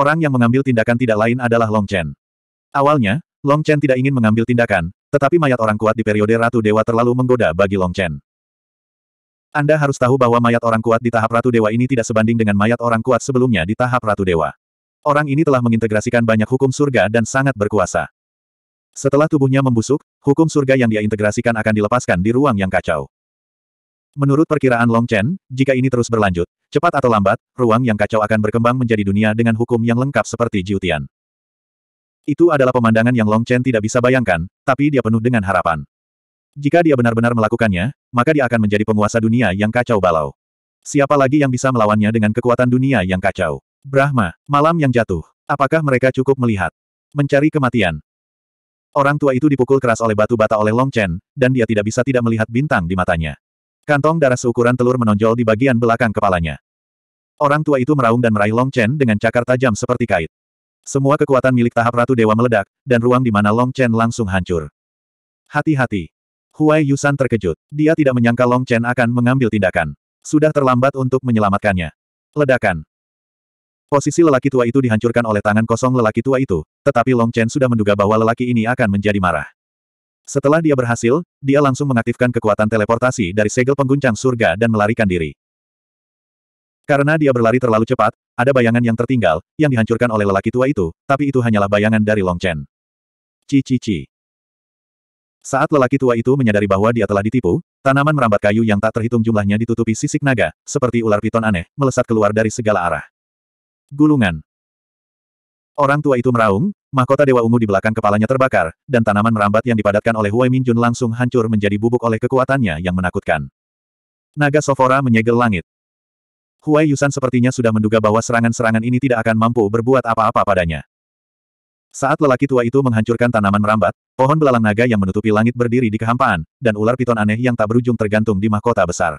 Orang yang mengambil tindakan tidak lain adalah Long Chen. Awalnya, Long Chen tidak ingin mengambil tindakan, tetapi mayat orang kuat di periode Ratu Dewa terlalu menggoda bagi Long Chen. Anda harus tahu bahwa mayat orang kuat di tahap Ratu Dewa ini tidak sebanding dengan mayat orang kuat sebelumnya di tahap Ratu Dewa. Orang ini telah mengintegrasikan banyak hukum surga dan sangat berkuasa. Setelah tubuhnya membusuk, hukum surga yang dia integrasikan akan dilepaskan di ruang yang kacau. Menurut perkiraan Long Chen, jika ini terus berlanjut, cepat atau lambat, ruang yang kacau akan berkembang menjadi dunia dengan hukum yang lengkap seperti Jiutian. Itu adalah pemandangan yang Long Chen tidak bisa bayangkan, tapi dia penuh dengan harapan. Jika dia benar-benar melakukannya, maka dia akan menjadi penguasa dunia yang kacau balau. Siapa lagi yang bisa melawannya dengan kekuatan dunia yang kacau? Brahma, malam yang jatuh. Apakah mereka cukup melihat? Mencari kematian. Orang tua itu dipukul keras oleh batu bata oleh Long Chen, dan dia tidak bisa tidak melihat bintang di matanya. Kantong darah seukuran telur menonjol di bagian belakang kepalanya. Orang tua itu meraung dan meraih Long Chen dengan cakar tajam seperti kait. Semua kekuatan milik tahap Ratu Dewa meledak, dan ruang di mana Long Chen langsung hancur. Hati-hati. Huai Yusan terkejut. Dia tidak menyangka Long Chen akan mengambil tindakan. Sudah terlambat untuk menyelamatkannya. Ledakan. Posisi lelaki tua itu dihancurkan oleh tangan kosong lelaki tua itu, tetapi Long Chen sudah menduga bahwa lelaki ini akan menjadi marah. Setelah dia berhasil, dia langsung mengaktifkan kekuatan teleportasi dari segel pengguncang surga dan melarikan diri. Karena dia berlari terlalu cepat, ada bayangan yang tertinggal, yang dihancurkan oleh lelaki tua itu, tapi itu hanyalah bayangan dari Long Chen. Cici-ci. Saat lelaki tua itu menyadari bahwa dia telah ditipu, tanaman merambat kayu yang tak terhitung jumlahnya ditutupi sisik naga, seperti ular piton aneh, melesat keluar dari segala arah. Gulungan. Orang tua itu meraung, mahkota Dewa Ungu di belakang kepalanya terbakar, dan tanaman merambat yang dipadatkan oleh Wei Minjun langsung hancur menjadi bubuk oleh kekuatannya yang menakutkan. Naga Sofora menyegel langit. Huai Yusan sepertinya sudah menduga bahwa serangan-serangan ini tidak akan mampu berbuat apa-apa padanya. Saat lelaki tua itu menghancurkan tanaman merambat, pohon belalang naga yang menutupi langit berdiri di kehampaan, dan ular piton aneh yang tak berujung tergantung di mahkota besar.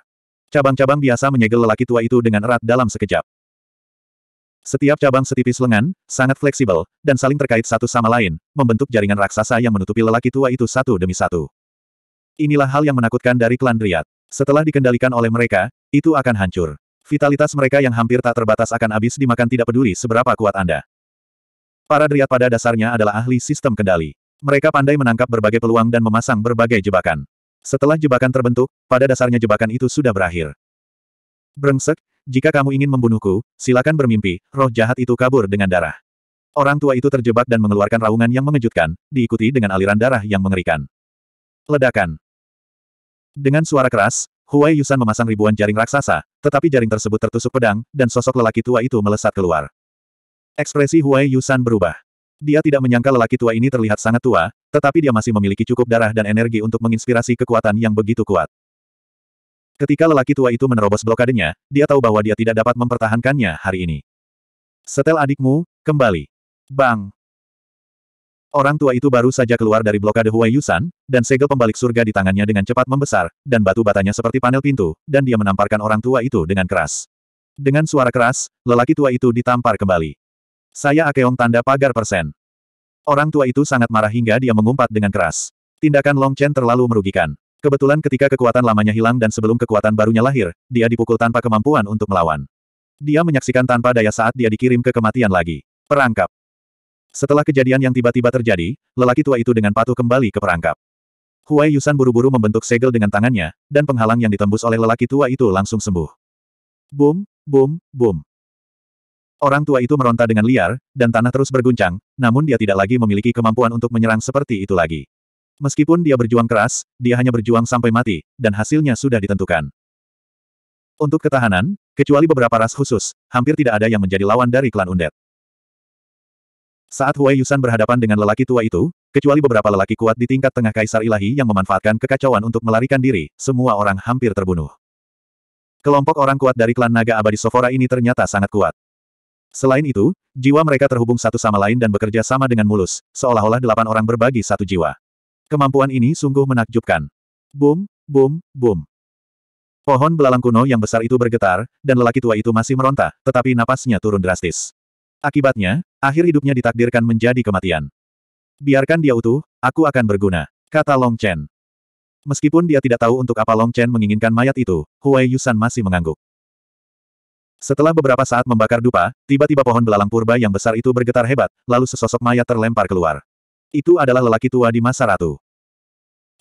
Cabang-cabang biasa menyegel lelaki tua itu dengan erat dalam sekejap. Setiap cabang setipis lengan, sangat fleksibel, dan saling terkait satu sama lain, membentuk jaringan raksasa yang menutupi lelaki tua itu satu demi satu. Inilah hal yang menakutkan dari klan Driat. Setelah dikendalikan oleh mereka, itu akan hancur. Vitalitas mereka yang hampir tak terbatas akan habis dimakan tidak peduli seberapa kuat Anda. Para Driat pada dasarnya adalah ahli sistem kendali. Mereka pandai menangkap berbagai peluang dan memasang berbagai jebakan. Setelah jebakan terbentuk, pada dasarnya jebakan itu sudah berakhir. Brengsek, jika kamu ingin membunuhku, silakan bermimpi, roh jahat itu kabur dengan darah. Orang tua itu terjebak dan mengeluarkan raungan yang mengejutkan, diikuti dengan aliran darah yang mengerikan. Ledakan. Dengan suara keras, Huai Yusan memasang ribuan jaring raksasa, tetapi jaring tersebut tertusuk pedang, dan sosok lelaki tua itu melesat keluar. Ekspresi Huai Yusan berubah. Dia tidak menyangka lelaki tua ini terlihat sangat tua, tetapi dia masih memiliki cukup darah dan energi untuk menginspirasi kekuatan yang begitu kuat. Ketika lelaki tua itu menerobos blokadenya, dia tahu bahwa dia tidak dapat mempertahankannya hari ini. Setel adikmu, kembali. Bang! Orang tua itu baru saja keluar dari blokade Huai Yusan, dan segel pembalik surga di tangannya dengan cepat membesar, dan batu batanya seperti panel pintu, dan dia menamparkan orang tua itu dengan keras. Dengan suara keras, lelaki tua itu ditampar kembali. Saya Akeong tanda pagar persen. Orang tua itu sangat marah hingga dia mengumpat dengan keras. Tindakan Long Chen terlalu merugikan. Kebetulan ketika kekuatan lamanya hilang dan sebelum kekuatan barunya lahir, dia dipukul tanpa kemampuan untuk melawan. Dia menyaksikan tanpa daya saat dia dikirim ke kematian lagi. Perangkap. Setelah kejadian yang tiba-tiba terjadi, lelaki tua itu dengan patuh kembali ke perangkap. Huai Yusan buru-buru membentuk segel dengan tangannya, dan penghalang yang ditembus oleh lelaki tua itu langsung sembuh. Boom, boom, boom. Orang tua itu meronta dengan liar, dan tanah terus berguncang, namun dia tidak lagi memiliki kemampuan untuk menyerang seperti itu lagi. Meskipun dia berjuang keras, dia hanya berjuang sampai mati, dan hasilnya sudah ditentukan. Untuk ketahanan, kecuali beberapa ras khusus, hampir tidak ada yang menjadi lawan dari klan Undet. Saat Huai Yusan berhadapan dengan lelaki tua itu, kecuali beberapa lelaki kuat di tingkat tengah Kaisar Ilahi yang memanfaatkan kekacauan untuk melarikan diri, semua orang hampir terbunuh. Kelompok orang kuat dari klan Naga Abadi Sofora ini ternyata sangat kuat. Selain itu, jiwa mereka terhubung satu sama lain dan bekerja sama dengan mulus, seolah-olah delapan orang berbagi satu jiwa. Kemampuan ini sungguh menakjubkan. Boom, boom, boom. Pohon belalang kuno yang besar itu bergetar, dan lelaki tua itu masih meronta, tetapi napasnya turun drastis. Akibatnya, akhir hidupnya ditakdirkan menjadi kematian. Biarkan dia utuh, aku akan berguna, kata Long Chen. Meskipun dia tidak tahu untuk apa Long Chen menginginkan mayat itu, Huai Yusan masih mengangguk. Setelah beberapa saat membakar dupa, tiba-tiba pohon belalang purba yang besar itu bergetar hebat, lalu sesosok mayat terlempar keluar. Itu adalah lelaki tua di masa ratu.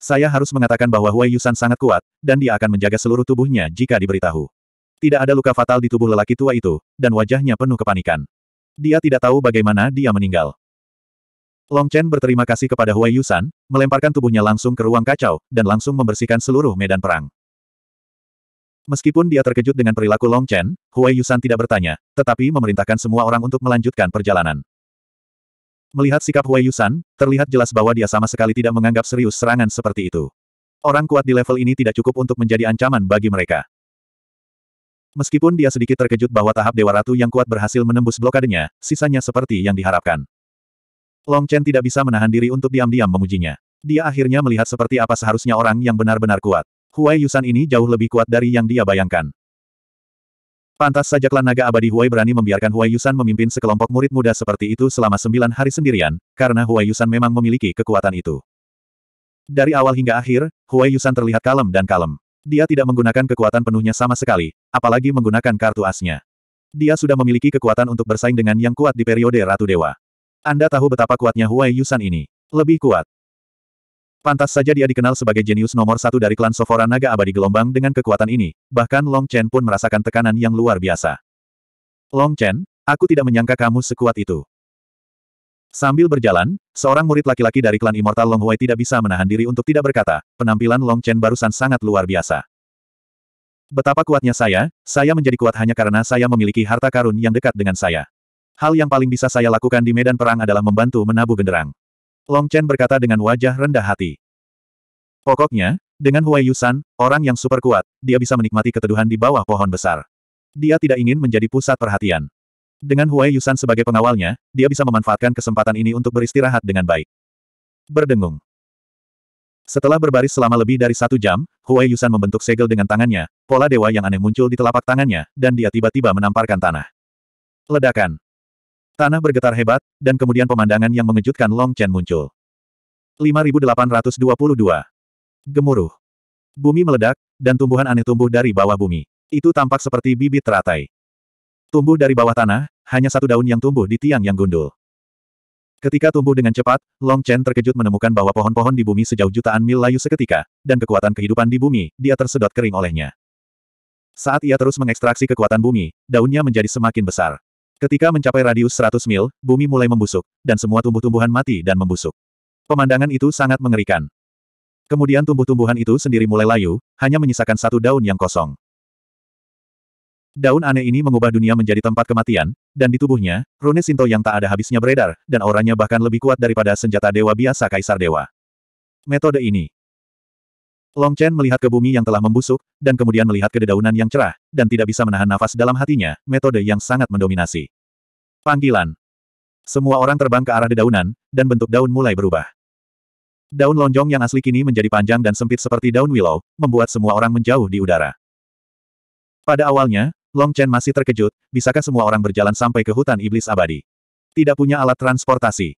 Saya harus mengatakan bahwa Wei Yusan sangat kuat, dan dia akan menjaga seluruh tubuhnya jika diberitahu. Tidak ada luka fatal di tubuh lelaki tua itu, dan wajahnya penuh kepanikan. Dia tidak tahu bagaimana dia meninggal. Long Chen berterima kasih kepada Huai Yusan, melemparkan tubuhnya langsung ke ruang kacau, dan langsung membersihkan seluruh medan perang. Meskipun dia terkejut dengan perilaku Long Chen, Huai Yusan tidak bertanya, tetapi memerintahkan semua orang untuk melanjutkan perjalanan. Melihat sikap Wei Yusan, terlihat jelas bahwa dia sama sekali tidak menganggap serius serangan seperti itu. Orang kuat di level ini tidak cukup untuk menjadi ancaman bagi mereka. Meskipun dia sedikit terkejut bahwa tahap Dewa Ratu yang kuat berhasil menembus blokadenya, sisanya seperti yang diharapkan. Long Chen tidak bisa menahan diri untuk diam-diam memujinya. Dia akhirnya melihat seperti apa seharusnya orang yang benar-benar kuat. Huai Yusan ini jauh lebih kuat dari yang dia bayangkan. Pantas saja klan naga abadi Huai berani membiarkan Huai Yusan memimpin sekelompok murid muda seperti itu selama sembilan hari sendirian, karena Huai Yusan memang memiliki kekuatan itu. Dari awal hingga akhir, Huai Yusan terlihat kalem dan kalem. Dia tidak menggunakan kekuatan penuhnya sama sekali, apalagi menggunakan kartu asnya. Dia sudah memiliki kekuatan untuk bersaing dengan yang kuat di periode Ratu Dewa. Anda tahu betapa kuatnya Huai Yusan ini. Lebih kuat. Pantas saja dia dikenal sebagai jenius nomor satu dari klan Sofora Naga Abadi Gelombang dengan kekuatan ini, bahkan Long Chen pun merasakan tekanan yang luar biasa. Long Chen, aku tidak menyangka kamu sekuat itu. Sambil berjalan, seorang murid laki-laki dari klan Immortal Long Hui tidak bisa menahan diri untuk tidak berkata, penampilan Long Chen barusan sangat luar biasa. Betapa kuatnya saya, saya menjadi kuat hanya karena saya memiliki harta karun yang dekat dengan saya. Hal yang paling bisa saya lakukan di medan perang adalah membantu menabuh genderang. Long Chen berkata dengan wajah rendah hati. Pokoknya, dengan Huai Yusan, orang yang super kuat, dia bisa menikmati keteduhan di bawah pohon besar. Dia tidak ingin menjadi pusat perhatian. Dengan Huai Yusan sebagai pengawalnya, dia bisa memanfaatkan kesempatan ini untuk beristirahat dengan baik. Berdengung. Setelah berbaris selama lebih dari satu jam, Huai Yusan membentuk segel dengan tangannya, pola dewa yang aneh muncul di telapak tangannya, dan dia tiba-tiba menamparkan tanah. Ledakan. Tanah bergetar hebat, dan kemudian pemandangan yang mengejutkan Long Chen muncul. 5822. Gemuruh. Bumi meledak, dan tumbuhan aneh tumbuh dari bawah bumi. Itu tampak seperti bibit teratai. Tumbuh dari bawah tanah, hanya satu daun yang tumbuh di tiang yang gundul. Ketika tumbuh dengan cepat, Long Chen terkejut menemukan bahwa pohon-pohon di bumi sejauh jutaan mil layu seketika, dan kekuatan kehidupan di bumi, dia tersedot kering olehnya. Saat ia terus mengekstraksi kekuatan bumi, daunnya menjadi semakin besar. Ketika mencapai radius 100 mil, bumi mulai membusuk, dan semua tumbuh-tumbuhan mati dan membusuk. Pemandangan itu sangat mengerikan. Kemudian tumbuh-tumbuhan itu sendiri mulai layu, hanya menyisakan satu daun yang kosong. Daun aneh ini mengubah dunia menjadi tempat kematian, dan di tubuhnya, rune Sinto yang tak ada habisnya beredar, dan auranya bahkan lebih kuat daripada senjata dewa biasa Kaisar Dewa. Metode ini Long Chen melihat ke bumi yang telah membusuk, dan kemudian melihat ke dedaunan yang cerah, dan tidak bisa menahan nafas dalam hatinya, metode yang sangat mendominasi. Panggilan. Semua orang terbang ke arah dedaunan, dan bentuk daun mulai berubah. Daun lonjong yang asli kini menjadi panjang dan sempit seperti daun willow, membuat semua orang menjauh di udara. Pada awalnya, Long Chen masih terkejut, bisakah semua orang berjalan sampai ke hutan iblis abadi? Tidak punya alat transportasi.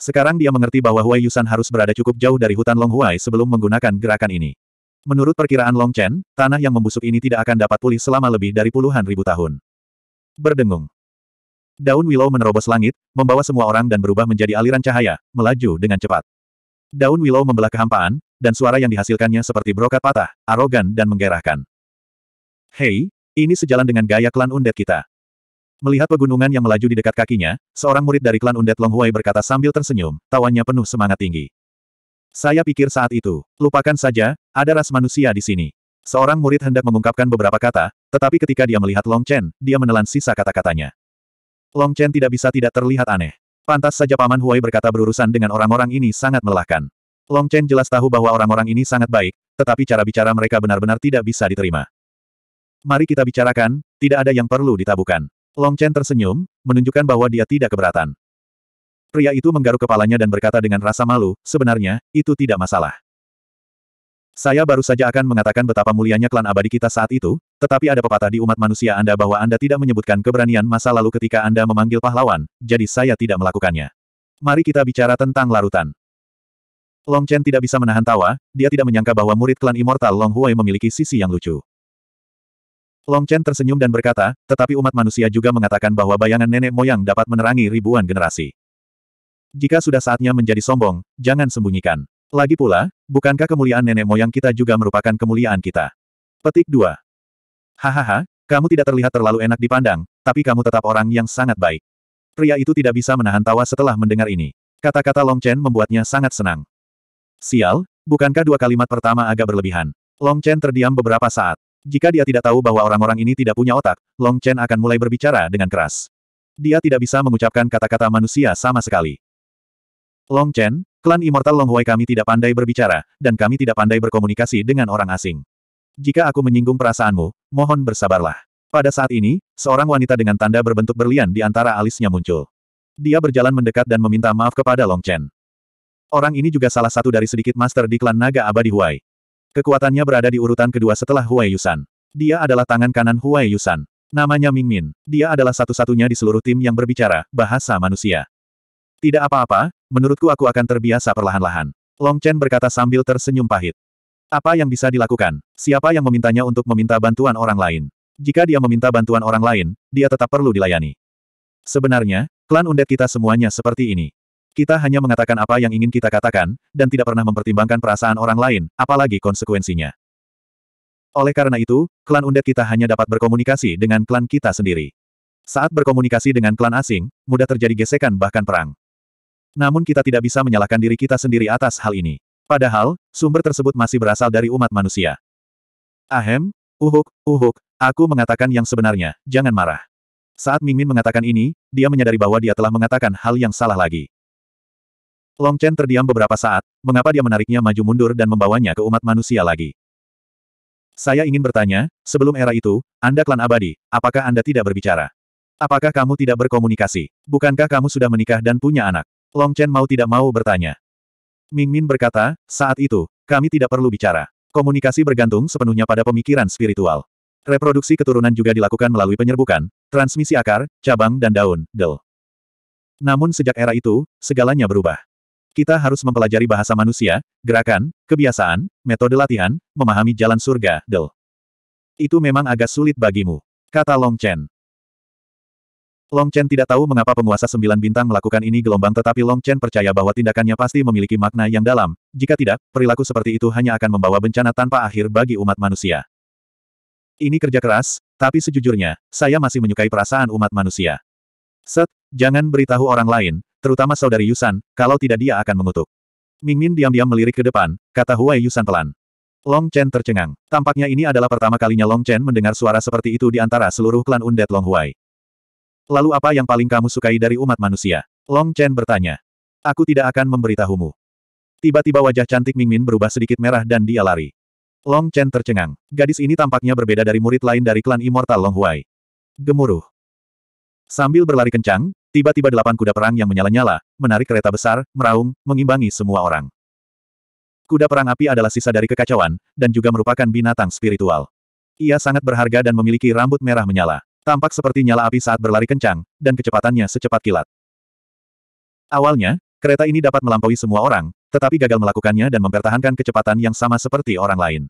Sekarang dia mengerti bahwa Wei Yusan harus berada cukup jauh dari hutan Long Longhuai sebelum menggunakan gerakan ini. Menurut perkiraan Long Chen, tanah yang membusuk ini tidak akan dapat pulih selama lebih dari puluhan ribu tahun. Berdengung. Daun willow menerobos langit, membawa semua orang dan berubah menjadi aliran cahaya, melaju dengan cepat. Daun willow membelah kehampaan, dan suara yang dihasilkannya seperti brokat patah, arogan dan menggerahkan. Hei, ini sejalan dengan gaya klan undet kita. Melihat pegunungan yang melaju di dekat kakinya, seorang murid dari klan Undead Longhuai berkata sambil tersenyum, tawannya penuh semangat tinggi. Saya pikir saat itu, lupakan saja, ada ras manusia di sini. Seorang murid hendak mengungkapkan beberapa kata, tetapi ketika dia melihat Long Chen, dia menelan sisa kata-katanya. Long Chen tidak bisa tidak terlihat aneh. Pantas saja Paman Huai berkata berurusan dengan orang-orang ini sangat melelahkan. Long Chen jelas tahu bahwa orang-orang ini sangat baik, tetapi cara bicara mereka benar-benar tidak bisa diterima. Mari kita bicarakan, tidak ada yang perlu ditabukan. Long Chen tersenyum, menunjukkan bahwa dia tidak keberatan. Pria itu menggaruk kepalanya dan berkata dengan rasa malu, sebenarnya, itu tidak masalah. Saya baru saja akan mengatakan betapa mulianya klan abadi kita saat itu, tetapi ada pepatah di umat manusia Anda bahwa Anda tidak menyebutkan keberanian masa lalu ketika Anda memanggil pahlawan, jadi saya tidak melakukannya. Mari kita bicara tentang larutan. Long Chen tidak bisa menahan tawa, dia tidak menyangka bahwa murid klan Immortal Long Huai memiliki sisi yang lucu. Long Chen tersenyum dan berkata, tetapi umat manusia juga mengatakan bahwa bayangan nenek moyang dapat menerangi ribuan generasi. Jika sudah saatnya menjadi sombong, jangan sembunyikan. Lagi pula, bukankah kemuliaan nenek moyang kita juga merupakan kemuliaan kita? Petik 2. Hahaha, kamu tidak terlihat terlalu enak dipandang, tapi kamu tetap orang yang sangat baik. Pria itu tidak bisa menahan tawa setelah mendengar ini. Kata-kata Long Chen membuatnya sangat senang. Sial, bukankah dua kalimat pertama agak berlebihan? Long Chen terdiam beberapa saat. Jika dia tidak tahu bahwa orang-orang ini tidak punya otak, Long Chen akan mulai berbicara dengan keras. Dia tidak bisa mengucapkan kata-kata manusia sama sekali. Long Chen, klan Immortal Long Huai kami tidak pandai berbicara, dan kami tidak pandai berkomunikasi dengan orang asing. Jika aku menyinggung perasaanmu, mohon bersabarlah. Pada saat ini, seorang wanita dengan tanda berbentuk berlian di antara alisnya muncul. Dia berjalan mendekat dan meminta maaf kepada Long Chen. Orang ini juga salah satu dari sedikit master di klan naga abadi Huai. Kekuatannya berada di urutan kedua setelah Huai Yusan. Dia adalah tangan kanan Huai Yusan. Namanya Ming Min. Dia adalah satu-satunya di seluruh tim yang berbicara bahasa manusia. Tidak apa-apa, menurutku aku akan terbiasa perlahan-lahan. Long Chen berkata sambil tersenyum pahit. Apa yang bisa dilakukan? Siapa yang memintanya untuk meminta bantuan orang lain? Jika dia meminta bantuan orang lain, dia tetap perlu dilayani. Sebenarnya, klan undet kita semuanya seperti ini. Kita hanya mengatakan apa yang ingin kita katakan, dan tidak pernah mempertimbangkan perasaan orang lain, apalagi konsekuensinya. Oleh karena itu, klan undet kita hanya dapat berkomunikasi dengan klan kita sendiri. Saat berkomunikasi dengan klan asing, mudah terjadi gesekan bahkan perang. Namun kita tidak bisa menyalahkan diri kita sendiri atas hal ini. Padahal, sumber tersebut masih berasal dari umat manusia. Ahem, uhuk, uhuk, aku mengatakan yang sebenarnya, jangan marah. Saat Mingmin mengatakan ini, dia menyadari bahwa dia telah mengatakan hal yang salah lagi. Long Chen terdiam beberapa saat, mengapa dia menariknya maju mundur dan membawanya ke umat manusia lagi. Saya ingin bertanya, sebelum era itu, Anda klan abadi, apakah Anda tidak berbicara? Apakah kamu tidak berkomunikasi? Bukankah kamu sudah menikah dan punya anak? Long Chen mau tidak mau bertanya. Ming Min berkata, saat itu, kami tidak perlu bicara. Komunikasi bergantung sepenuhnya pada pemikiran spiritual. Reproduksi keturunan juga dilakukan melalui penyerbukan, transmisi akar, cabang dan daun, del. Namun sejak era itu, segalanya berubah. Kita harus mempelajari bahasa manusia, gerakan, kebiasaan, metode latihan, memahami jalan surga, Del. Itu memang agak sulit bagimu, kata Long Chen. Long Chen tidak tahu mengapa penguasa sembilan bintang melakukan ini gelombang tetapi Long Chen percaya bahwa tindakannya pasti memiliki makna yang dalam, jika tidak, perilaku seperti itu hanya akan membawa bencana tanpa akhir bagi umat manusia. Ini kerja keras, tapi sejujurnya, saya masih menyukai perasaan umat manusia. Set, jangan beritahu orang lain, terutama saudari Yusan, kalau tidak dia akan mengutuk. Mingmin diam-diam melirik ke depan, kata Huai Yusan pelan. Long Chen tercengang. Tampaknya ini adalah pertama kalinya Long Chen mendengar suara seperti itu di antara seluruh klan undet Long Huai. Lalu apa yang paling kamu sukai dari umat manusia? Long Chen bertanya. Aku tidak akan memberitahumu. Tiba-tiba wajah cantik Mingmin berubah sedikit merah dan dia lari. Long Chen tercengang. Gadis ini tampaknya berbeda dari murid lain dari klan Immortal Long Huai. Gemuruh. Sambil berlari kencang, Tiba-tiba delapan kuda perang yang menyala-nyala, menarik kereta besar, meraung, mengimbangi semua orang. Kuda perang api adalah sisa dari kekacauan, dan juga merupakan binatang spiritual. Ia sangat berharga dan memiliki rambut merah menyala. Tampak seperti nyala api saat berlari kencang, dan kecepatannya secepat kilat. Awalnya, kereta ini dapat melampaui semua orang, tetapi gagal melakukannya dan mempertahankan kecepatan yang sama seperti orang lain.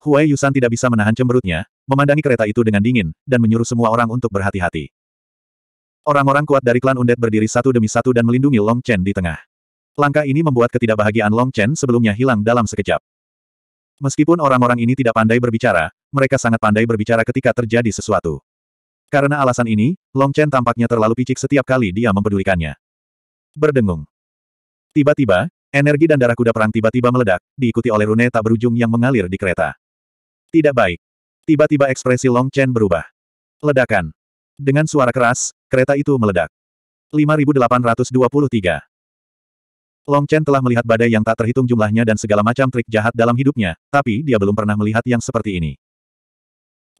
Huai Yusan tidak bisa menahan cemberutnya, memandangi kereta itu dengan dingin, dan menyuruh semua orang untuk berhati-hati. Orang-orang kuat dari klan Undet berdiri satu demi satu dan melindungi Long Chen di tengah. Langkah ini membuat ketidakbahagiaan Long Chen sebelumnya hilang dalam sekejap. Meskipun orang-orang ini tidak pandai berbicara, mereka sangat pandai berbicara ketika terjadi sesuatu. Karena alasan ini, Long Chen tampaknya terlalu picik setiap kali dia mempedulikannya. Berdengung. Tiba-tiba, energi dan darah kuda perang tiba-tiba meledak, diikuti oleh rune tak berujung yang mengalir di kereta. Tidak baik. Tiba-tiba ekspresi Long Chen berubah. Ledakan. Dengan suara keras, Kereta itu meledak. 5823. Long Chen telah melihat badai yang tak terhitung jumlahnya dan segala macam trik jahat dalam hidupnya, tapi dia belum pernah melihat yang seperti ini.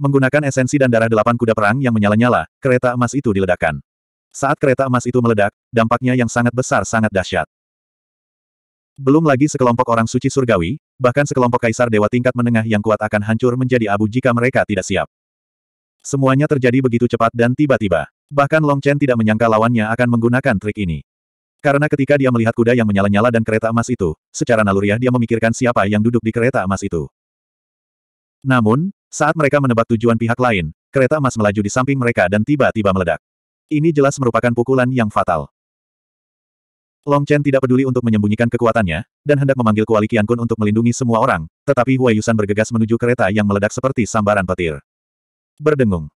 Menggunakan esensi dan darah delapan kuda perang yang menyala-nyala, kereta emas itu diledakkan. Saat kereta emas itu meledak, dampaknya yang sangat besar sangat dahsyat. Belum lagi sekelompok orang suci surgawi, bahkan sekelompok kaisar dewa tingkat menengah yang kuat akan hancur menjadi abu jika mereka tidak siap. Semuanya terjadi begitu cepat dan tiba-tiba. Bahkan Long Chen tidak menyangka lawannya akan menggunakan trik ini. Karena ketika dia melihat kuda yang menyala-nyala dan kereta emas itu, secara naluriah dia memikirkan siapa yang duduk di kereta emas itu. Namun, saat mereka menebak tujuan pihak lain, kereta emas melaju di samping mereka dan tiba-tiba meledak. Ini jelas merupakan pukulan yang fatal. Long Chen tidak peduli untuk menyembunyikan kekuatannya, dan hendak memanggil Kuali Kun untuk melindungi semua orang, tetapi Hua Yusan bergegas menuju kereta yang meledak seperti sambaran petir. Berdengung.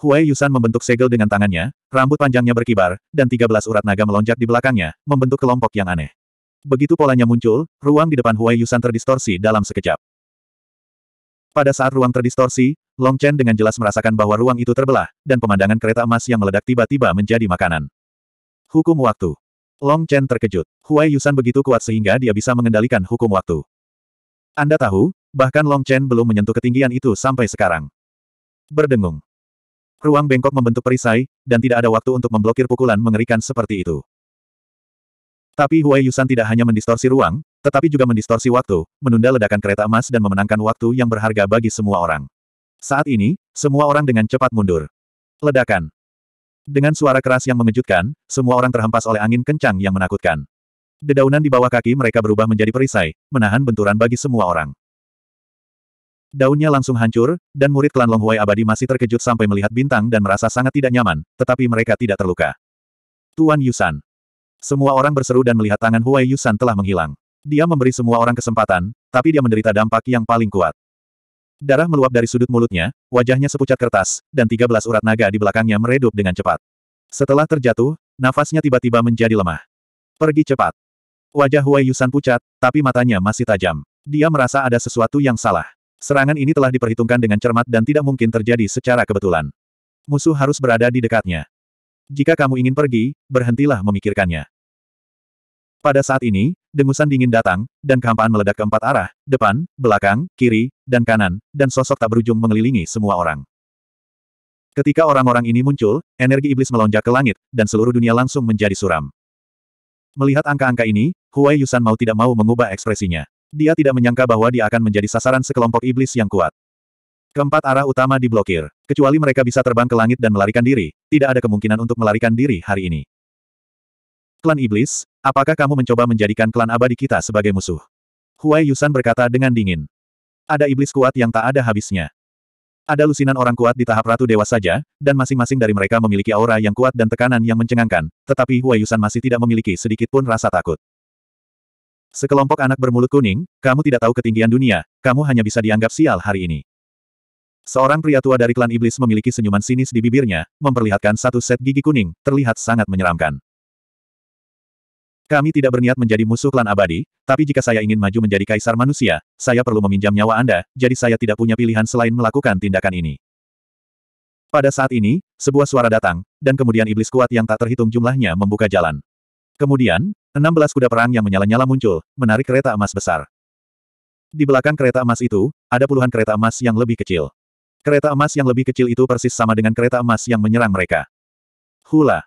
Huai Yusan membentuk segel dengan tangannya, rambut panjangnya berkibar, dan 13 urat naga melonjak di belakangnya, membentuk kelompok yang aneh. Begitu polanya muncul, ruang di depan Huai Yusan terdistorsi dalam sekejap. Pada saat ruang terdistorsi, Long Chen dengan jelas merasakan bahwa ruang itu terbelah, dan pemandangan kereta emas yang meledak tiba-tiba menjadi makanan. Hukum waktu. Long Chen terkejut. Huai Yusan begitu kuat sehingga dia bisa mengendalikan hukum waktu. Anda tahu, bahkan Long Chen belum menyentuh ketinggian itu sampai sekarang berdengung. Ruang bengkok membentuk perisai, dan tidak ada waktu untuk memblokir pukulan mengerikan seperti itu. Tapi Huai Yusan tidak hanya mendistorsi ruang, tetapi juga mendistorsi waktu, menunda ledakan kereta emas dan memenangkan waktu yang berharga bagi semua orang. Saat ini, semua orang dengan cepat mundur. Ledakan. Dengan suara keras yang mengejutkan, semua orang terhempas oleh angin kencang yang menakutkan. Dedaunan di bawah kaki mereka berubah menjadi perisai, menahan benturan bagi semua orang. Daunnya langsung hancur, dan murid klan Longhuai abadi masih terkejut sampai melihat bintang dan merasa sangat tidak nyaman, tetapi mereka tidak terluka. Tuan Yusan. Semua orang berseru dan melihat tangan Huai Yusan telah menghilang. Dia memberi semua orang kesempatan, tapi dia menderita dampak yang paling kuat. Darah meluap dari sudut mulutnya, wajahnya sepucat kertas, dan 13 urat naga di belakangnya meredup dengan cepat. Setelah terjatuh, nafasnya tiba-tiba menjadi lemah. Pergi cepat. Wajah Huai Yusan pucat, tapi matanya masih tajam. Dia merasa ada sesuatu yang salah. Serangan ini telah diperhitungkan dengan cermat dan tidak mungkin terjadi secara kebetulan. Musuh harus berada di dekatnya. Jika kamu ingin pergi, berhentilah memikirkannya. Pada saat ini, dengusan dingin datang, dan kehampaan meledak ke empat arah, depan, belakang, kiri, dan kanan, dan sosok tak berujung mengelilingi semua orang. Ketika orang-orang ini muncul, energi iblis melonjak ke langit, dan seluruh dunia langsung menjadi suram. Melihat angka-angka ini, Huai Yusan mau tidak mau mengubah ekspresinya. Dia tidak menyangka bahwa dia akan menjadi sasaran sekelompok iblis yang kuat. Keempat arah utama diblokir. Kecuali mereka bisa terbang ke langit dan melarikan diri, tidak ada kemungkinan untuk melarikan diri hari ini. Klan Iblis, apakah kamu mencoba menjadikan klan abadi kita sebagai musuh? Huai Yusan berkata dengan dingin. Ada iblis kuat yang tak ada habisnya. Ada lusinan orang kuat di tahap Ratu Dewa saja, dan masing-masing dari mereka memiliki aura yang kuat dan tekanan yang mencengangkan, tetapi Huai Yusan masih tidak memiliki sedikit pun rasa takut. Sekelompok anak bermulut kuning, kamu tidak tahu ketinggian dunia, kamu hanya bisa dianggap sial hari ini. Seorang pria tua dari klan iblis memiliki senyuman sinis di bibirnya, memperlihatkan satu set gigi kuning, terlihat sangat menyeramkan. Kami tidak berniat menjadi musuh klan abadi, tapi jika saya ingin maju menjadi kaisar manusia, saya perlu meminjam nyawa Anda, jadi saya tidak punya pilihan selain melakukan tindakan ini. Pada saat ini, sebuah suara datang, dan kemudian iblis kuat yang tak terhitung jumlahnya membuka jalan. Kemudian, 16 kuda perang yang menyala-nyala muncul, menarik kereta emas besar. Di belakang kereta emas itu, ada puluhan kereta emas yang lebih kecil. Kereta emas yang lebih kecil itu persis sama dengan kereta emas yang menyerang mereka. Hula.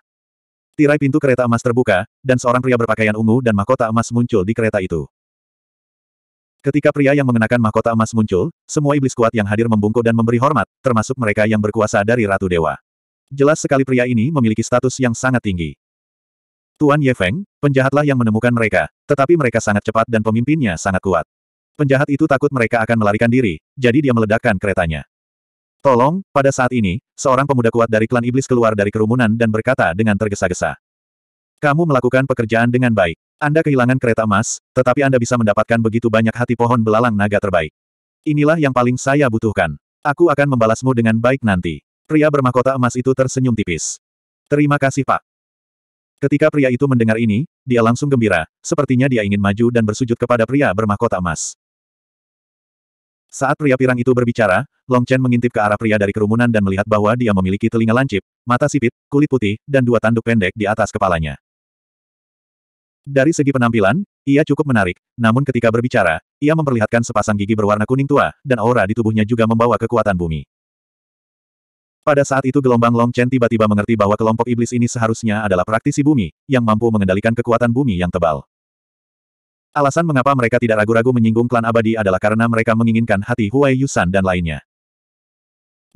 Tirai pintu kereta emas terbuka, dan seorang pria berpakaian ungu dan mahkota emas muncul di kereta itu. Ketika pria yang mengenakan mahkota emas muncul, semua iblis kuat yang hadir membungkuk dan memberi hormat, termasuk mereka yang berkuasa dari Ratu Dewa. Jelas sekali pria ini memiliki status yang sangat tinggi. Tuan Ye Feng, penjahatlah yang menemukan mereka, tetapi mereka sangat cepat dan pemimpinnya sangat kuat. Penjahat itu takut mereka akan melarikan diri, jadi dia meledakkan keretanya. Tolong, pada saat ini, seorang pemuda kuat dari klan iblis keluar dari kerumunan dan berkata dengan tergesa-gesa. Kamu melakukan pekerjaan dengan baik. Anda kehilangan kereta emas, tetapi Anda bisa mendapatkan begitu banyak hati pohon belalang naga terbaik. Inilah yang paling saya butuhkan. Aku akan membalasmu dengan baik nanti. Pria bermahkota emas itu tersenyum tipis. Terima kasih Pak. Ketika pria itu mendengar ini, dia langsung gembira, sepertinya dia ingin maju dan bersujud kepada pria bermahkota emas. Saat pria pirang itu berbicara, Long Chen mengintip ke arah pria dari kerumunan dan melihat bahwa dia memiliki telinga lancip, mata sipit, kulit putih, dan dua tanduk pendek di atas kepalanya. Dari segi penampilan, ia cukup menarik, namun ketika berbicara, ia memperlihatkan sepasang gigi berwarna kuning tua, dan aura di tubuhnya juga membawa kekuatan bumi. Pada saat itu gelombang Long Chen tiba-tiba mengerti bahwa kelompok iblis ini seharusnya adalah praktisi bumi, yang mampu mengendalikan kekuatan bumi yang tebal. Alasan mengapa mereka tidak ragu-ragu menyinggung klan abadi adalah karena mereka menginginkan hati Huai Yusan dan lainnya.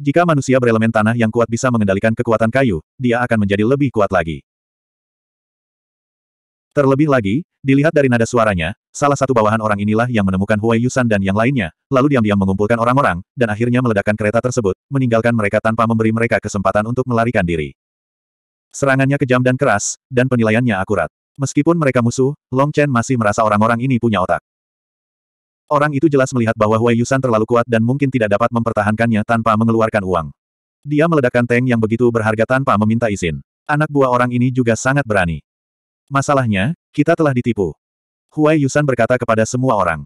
Jika manusia berelemen tanah yang kuat bisa mengendalikan kekuatan kayu, dia akan menjadi lebih kuat lagi. Terlebih lagi, dilihat dari nada suaranya, salah satu bawahan orang inilah yang menemukan Huai Yusan dan yang lainnya, lalu diam-diam mengumpulkan orang-orang, dan akhirnya meledakkan kereta tersebut, meninggalkan mereka tanpa memberi mereka kesempatan untuk melarikan diri. Serangannya kejam dan keras, dan penilaiannya akurat. Meskipun mereka musuh, Long Chen masih merasa orang-orang ini punya otak. Orang itu jelas melihat bahwa Huai Yusan terlalu kuat dan mungkin tidak dapat mempertahankannya tanpa mengeluarkan uang. Dia meledakkan tank yang begitu berharga tanpa meminta izin. Anak buah orang ini juga sangat berani. Masalahnya, kita telah ditipu. Huai Yusan berkata kepada semua orang.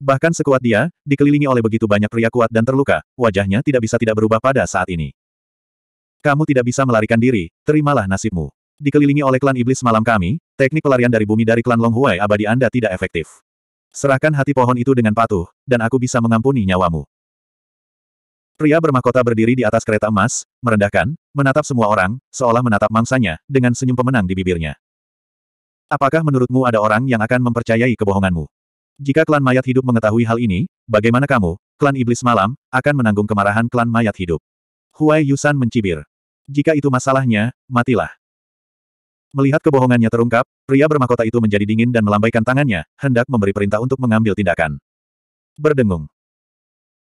Bahkan sekuat dia, dikelilingi oleh begitu banyak pria kuat dan terluka, wajahnya tidak bisa tidak berubah pada saat ini. Kamu tidak bisa melarikan diri, terimalah nasibmu. Dikelilingi oleh klan iblis malam kami, teknik pelarian dari bumi dari klan Long Huai abadi Anda tidak efektif. Serahkan hati pohon itu dengan patuh, dan aku bisa mengampuni nyawamu. Pria bermahkota berdiri di atas kereta emas, merendahkan, menatap semua orang, seolah menatap mangsanya, dengan senyum pemenang di bibirnya. Apakah menurutmu ada orang yang akan mempercayai kebohonganmu? Jika klan mayat hidup mengetahui hal ini, bagaimana kamu, klan iblis malam, akan menanggung kemarahan klan mayat hidup? Huai Yusan mencibir. Jika itu masalahnya, matilah. Melihat kebohongannya terungkap, pria bermahkota itu menjadi dingin dan melambaikan tangannya, hendak memberi perintah untuk mengambil tindakan. Berdengung.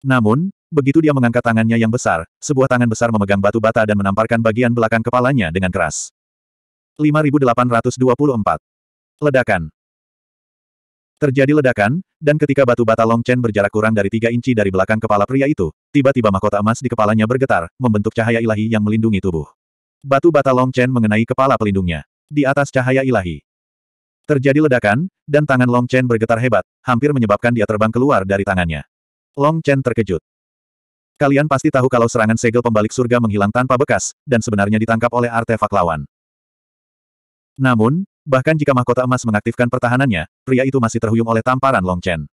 Namun, begitu dia mengangkat tangannya yang besar, sebuah tangan besar memegang batu bata dan menamparkan bagian belakang kepalanya dengan keras. 5824. Ledakan. Terjadi ledakan, dan ketika batu bata Long Chen berjarak kurang dari tiga inci dari belakang kepala pria itu, tiba-tiba mahkota emas di kepalanya bergetar, membentuk cahaya ilahi yang melindungi tubuh. Batu bata Long Chen mengenai kepala pelindungnya. Di atas cahaya ilahi. Terjadi ledakan, dan tangan Long Chen bergetar hebat, hampir menyebabkan dia terbang keluar dari tangannya. Long Chen terkejut. Kalian pasti tahu kalau serangan segel pembalik surga menghilang tanpa bekas, dan sebenarnya ditangkap oleh artefak lawan. Namun, bahkan jika mahkota emas mengaktifkan pertahanannya, pria itu masih terhuyung oleh tamparan Long Chen.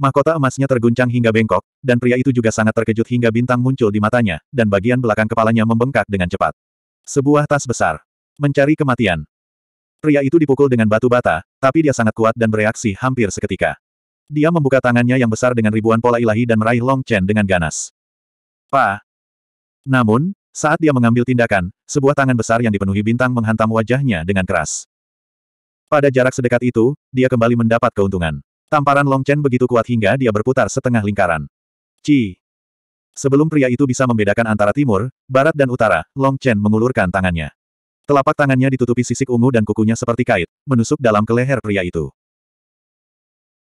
Mahkota emasnya terguncang hingga bengkok, dan pria itu juga sangat terkejut hingga bintang muncul di matanya, dan bagian belakang kepalanya membengkak dengan cepat. Sebuah tas besar. Mencari kematian. Pria itu dipukul dengan batu bata, tapi dia sangat kuat dan bereaksi hampir seketika. Dia membuka tangannya yang besar dengan ribuan pola ilahi dan meraih Long Chen dengan ganas. Pa. Namun, saat dia mengambil tindakan, sebuah tangan besar yang dipenuhi bintang menghantam wajahnya dengan keras. Pada jarak sedekat itu, dia kembali mendapat keuntungan. Tamparan Long Chen begitu kuat hingga dia berputar setengah lingkaran. Ci. Sebelum pria itu bisa membedakan antara timur, barat dan utara, Long Chen mengulurkan tangannya. Telapak tangannya ditutupi sisik ungu dan kukunya seperti kait, menusuk dalam ke leher pria itu.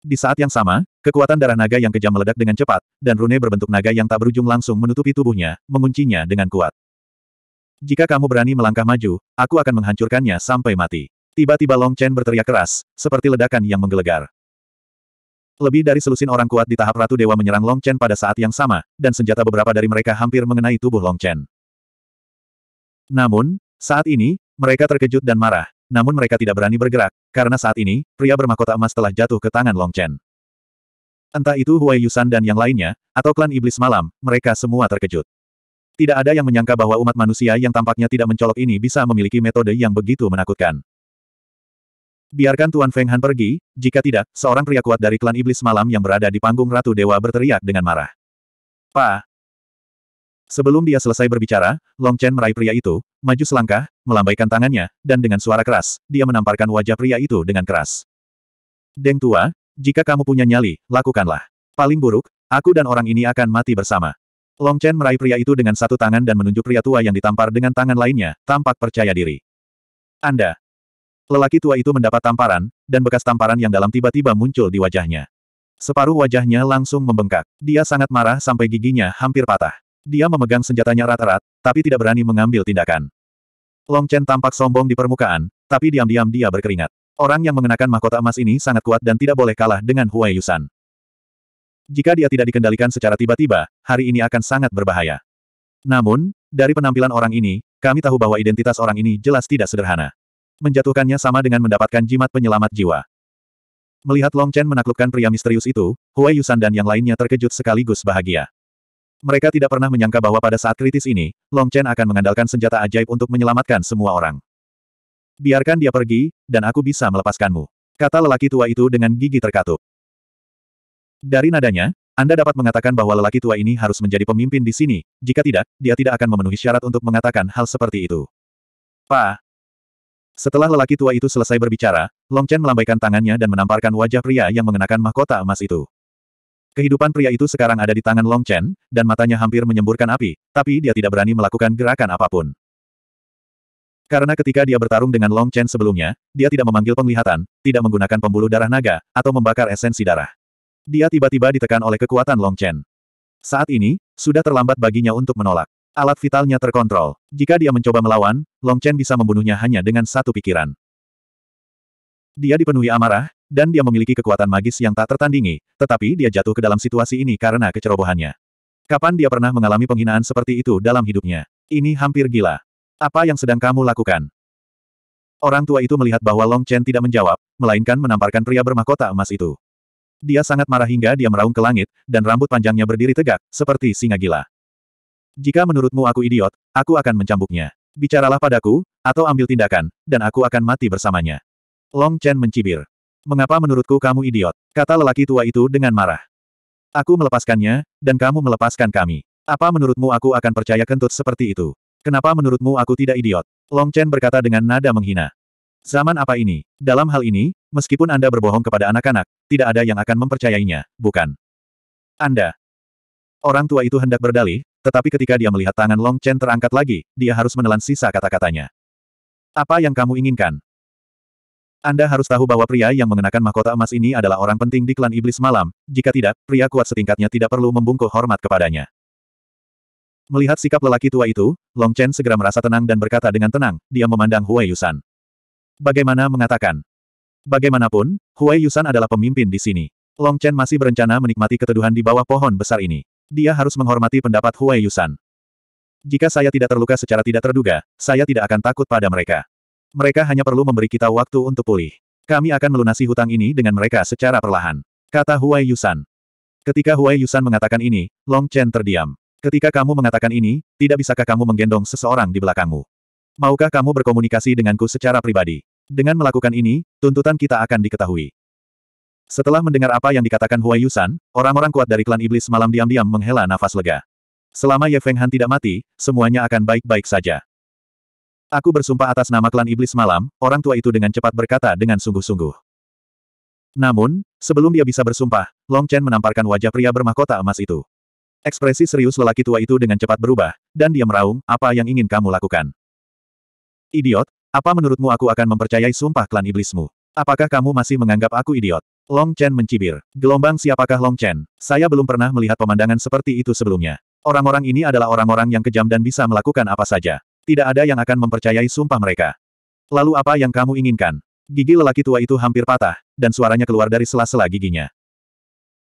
Di saat yang sama, kekuatan darah naga yang kejam meledak dengan cepat, dan rune berbentuk naga yang tak berujung langsung menutupi tubuhnya, menguncinya dengan kuat. Jika kamu berani melangkah maju, aku akan menghancurkannya sampai mati. Tiba-tiba Long Chen berteriak keras, seperti ledakan yang menggelegar. Lebih dari selusin orang kuat di tahap Ratu Dewa menyerang Long Chen pada saat yang sama, dan senjata beberapa dari mereka hampir mengenai tubuh Long Chen. Namun, saat ini, mereka terkejut dan marah, namun mereka tidak berani bergerak, karena saat ini, pria bermahkota emas telah jatuh ke tangan Long Chen. Entah itu Huai Yusan dan yang lainnya, atau klan Iblis Malam, mereka semua terkejut. Tidak ada yang menyangka bahwa umat manusia yang tampaknya tidak mencolok ini bisa memiliki metode yang begitu menakutkan. Biarkan Tuan Feng Han pergi, jika tidak, seorang pria kuat dari klan Iblis Malam yang berada di panggung Ratu Dewa berteriak dengan marah. Pa! Sebelum dia selesai berbicara, Long Chen meraih pria itu, maju selangkah, melambaikan tangannya, dan dengan suara keras, dia menamparkan wajah pria itu dengan keras. Deng tua, jika kamu punya nyali, lakukanlah. Paling buruk, aku dan orang ini akan mati bersama. Long Chen meraih pria itu dengan satu tangan dan menunjuk pria tua yang ditampar dengan tangan lainnya, tampak percaya diri. Anda. Lelaki tua itu mendapat tamparan, dan bekas tamparan yang dalam tiba-tiba muncul di wajahnya. Separuh wajahnya langsung membengkak. Dia sangat marah sampai giginya hampir patah. Dia memegang senjatanya rata rat tapi tidak berani mengambil tindakan. Long Chen tampak sombong di permukaan, tapi diam-diam dia berkeringat. Orang yang mengenakan mahkota emas ini sangat kuat dan tidak boleh kalah dengan Huai Yusan. Jika dia tidak dikendalikan secara tiba-tiba, hari ini akan sangat berbahaya. Namun, dari penampilan orang ini, kami tahu bahwa identitas orang ini jelas tidak sederhana. Menjatuhkannya sama dengan mendapatkan jimat penyelamat jiwa. Melihat Long Chen menaklukkan pria misterius itu, Huai Yusan dan yang lainnya terkejut sekaligus bahagia. Mereka tidak pernah menyangka bahwa pada saat kritis ini, Long Chen akan mengandalkan senjata ajaib untuk menyelamatkan semua orang. Biarkan dia pergi, dan aku bisa melepaskanmu. Kata lelaki tua itu dengan gigi terkatup. Dari nadanya, Anda dapat mengatakan bahwa lelaki tua ini harus menjadi pemimpin di sini, jika tidak, dia tidak akan memenuhi syarat untuk mengatakan hal seperti itu. Pa. Setelah lelaki tua itu selesai berbicara, Long Chen melambaikan tangannya dan menamparkan wajah pria yang mengenakan mahkota emas itu. Kehidupan pria itu sekarang ada di tangan Long Chen, dan matanya hampir menyemburkan api, tapi dia tidak berani melakukan gerakan apapun. Karena ketika dia bertarung dengan Long Chen sebelumnya, dia tidak memanggil penglihatan, tidak menggunakan pembuluh darah naga, atau membakar esensi darah. Dia tiba-tiba ditekan oleh kekuatan Long Chen. Saat ini, sudah terlambat baginya untuk menolak. Alat vitalnya terkontrol. Jika dia mencoba melawan, Long Chen bisa membunuhnya hanya dengan satu pikiran. Dia dipenuhi amarah, dan dia memiliki kekuatan magis yang tak tertandingi, tetapi dia jatuh ke dalam situasi ini karena kecerobohannya. Kapan dia pernah mengalami penghinaan seperti itu dalam hidupnya? Ini hampir gila. Apa yang sedang kamu lakukan? Orang tua itu melihat bahwa Long Chen tidak menjawab, melainkan menamparkan pria bermahkota emas itu. Dia sangat marah hingga dia meraung ke langit, dan rambut panjangnya berdiri tegak, seperti singa gila. Jika menurutmu aku idiot, aku akan mencambuknya. Bicaralah padaku, atau ambil tindakan, dan aku akan mati bersamanya. Long Chen mencibir. Mengapa menurutku kamu idiot? Kata lelaki tua itu dengan marah. Aku melepaskannya, dan kamu melepaskan kami. Apa menurutmu aku akan percaya kentut seperti itu? Kenapa menurutmu aku tidak idiot? Long Chen berkata dengan nada menghina. Zaman apa ini? Dalam hal ini, meskipun Anda berbohong kepada anak-anak, tidak ada yang akan mempercayainya, bukan? Anda. Orang tua itu hendak berdalih, tetapi ketika dia melihat tangan Long Chen terangkat lagi, dia harus menelan sisa kata-katanya. Apa yang kamu inginkan? Anda harus tahu bahwa pria yang mengenakan mahkota emas ini adalah orang penting di klan iblis malam, jika tidak, pria kuat setingkatnya tidak perlu membungkuk hormat kepadanya. Melihat sikap lelaki tua itu, Long Chen segera merasa tenang dan berkata dengan tenang, dia memandang Huai Yusan. Bagaimana mengatakan? Bagaimanapun, Huai Yusan adalah pemimpin di sini. Long Chen masih berencana menikmati keteduhan di bawah pohon besar ini. Dia harus menghormati pendapat Huai Yusan. Jika saya tidak terluka secara tidak terduga, saya tidak akan takut pada mereka. Mereka hanya perlu memberi kita waktu untuk pulih. Kami akan melunasi hutang ini dengan mereka secara perlahan. Kata Huai Yusan. Ketika Huai Yusan mengatakan ini, Long Chen terdiam. Ketika kamu mengatakan ini, tidak bisakah kamu menggendong seseorang di belakangmu? Maukah kamu berkomunikasi denganku secara pribadi? Dengan melakukan ini, tuntutan kita akan diketahui. Setelah mendengar apa yang dikatakan Hua Yusan, orang-orang kuat dari klan iblis malam diam-diam menghela nafas lega. Selama Ye Feng Han tidak mati, semuanya akan baik-baik saja. Aku bersumpah atas nama klan iblis malam, orang tua itu dengan cepat berkata dengan sungguh-sungguh. Namun, sebelum dia bisa bersumpah, Long Chen menamparkan wajah pria bermahkota emas itu. Ekspresi serius lelaki tua itu dengan cepat berubah, dan dia meraung, apa yang ingin kamu lakukan? Idiot, apa menurutmu aku akan mempercayai sumpah klan iblismu? Apakah kamu masih menganggap aku idiot? Long Chen mencibir. Gelombang siapakah Long Chen? Saya belum pernah melihat pemandangan seperti itu sebelumnya. Orang-orang ini adalah orang-orang yang kejam dan bisa melakukan apa saja. Tidak ada yang akan mempercayai sumpah mereka. Lalu apa yang kamu inginkan? Gigi lelaki tua itu hampir patah, dan suaranya keluar dari sela-sela giginya.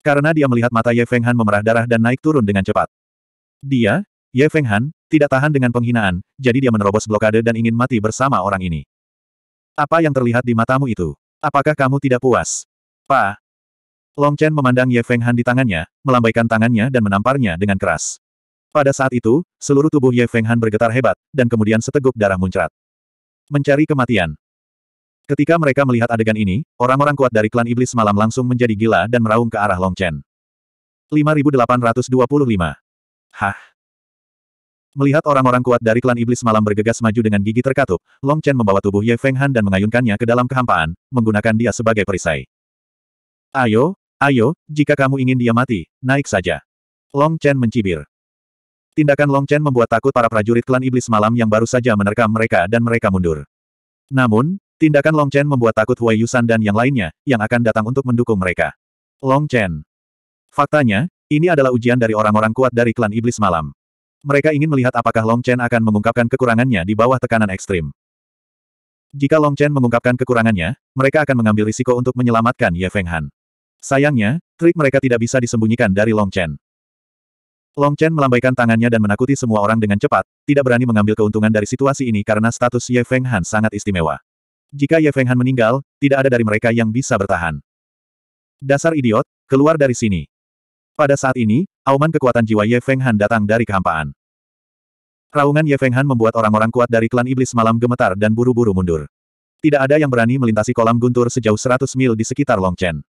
Karena dia melihat mata Ye Feng Han memerah darah dan naik turun dengan cepat. Dia, Ye Feng Han, tidak tahan dengan penghinaan, jadi dia menerobos blokade dan ingin mati bersama orang ini. Apa yang terlihat di matamu itu? Apakah kamu tidak puas? Pa. Long Chen memandang Ye Feng Han di tangannya, melambaikan tangannya dan menamparnya dengan keras. Pada saat itu, seluruh tubuh Ye Feng Han bergetar hebat, dan kemudian seteguk darah muncrat. Mencari kematian. Ketika mereka melihat adegan ini, orang-orang kuat dari klan iblis malam langsung menjadi gila dan meraung ke arah Long Chen. 5825. Hah? Melihat orang-orang kuat dari klan iblis malam bergegas maju dengan gigi terkatup, Long Chen membawa tubuh Ye Feng Han dan mengayunkannya ke dalam kehampaan, menggunakan dia sebagai perisai. Ayo, ayo, jika kamu ingin dia mati, naik saja. Long Chen mencibir. Tindakan Long Chen membuat takut para prajurit klan iblis malam yang baru saja menerkam mereka dan mereka mundur. Namun, Tindakan Long Chen membuat takut Huai Yusan dan yang lainnya, yang akan datang untuk mendukung mereka. Long Chen. Faktanya, ini adalah ujian dari orang-orang kuat dari klan Iblis Malam. Mereka ingin melihat apakah Long Chen akan mengungkapkan kekurangannya di bawah tekanan ekstrim. Jika Long Chen mengungkapkan kekurangannya, mereka akan mengambil risiko untuk menyelamatkan Ye Feng Han. Sayangnya, trik mereka tidak bisa disembunyikan dari Long Chen. Long Chen melambaikan tangannya dan menakuti semua orang dengan cepat, tidak berani mengambil keuntungan dari situasi ini karena status Ye Feng Han sangat istimewa. Jika Ye Fenghan meninggal, tidak ada dari mereka yang bisa bertahan. Dasar idiot, keluar dari sini. Pada saat ini, auman kekuatan jiwa Ye Fenghan datang dari kehampaan. Raungan Ye Fenghan membuat orang-orang kuat dari klan iblis malam gemetar dan buru-buru mundur. Tidak ada yang berani melintasi kolam guntur sejauh 100 mil di sekitar Long Chen.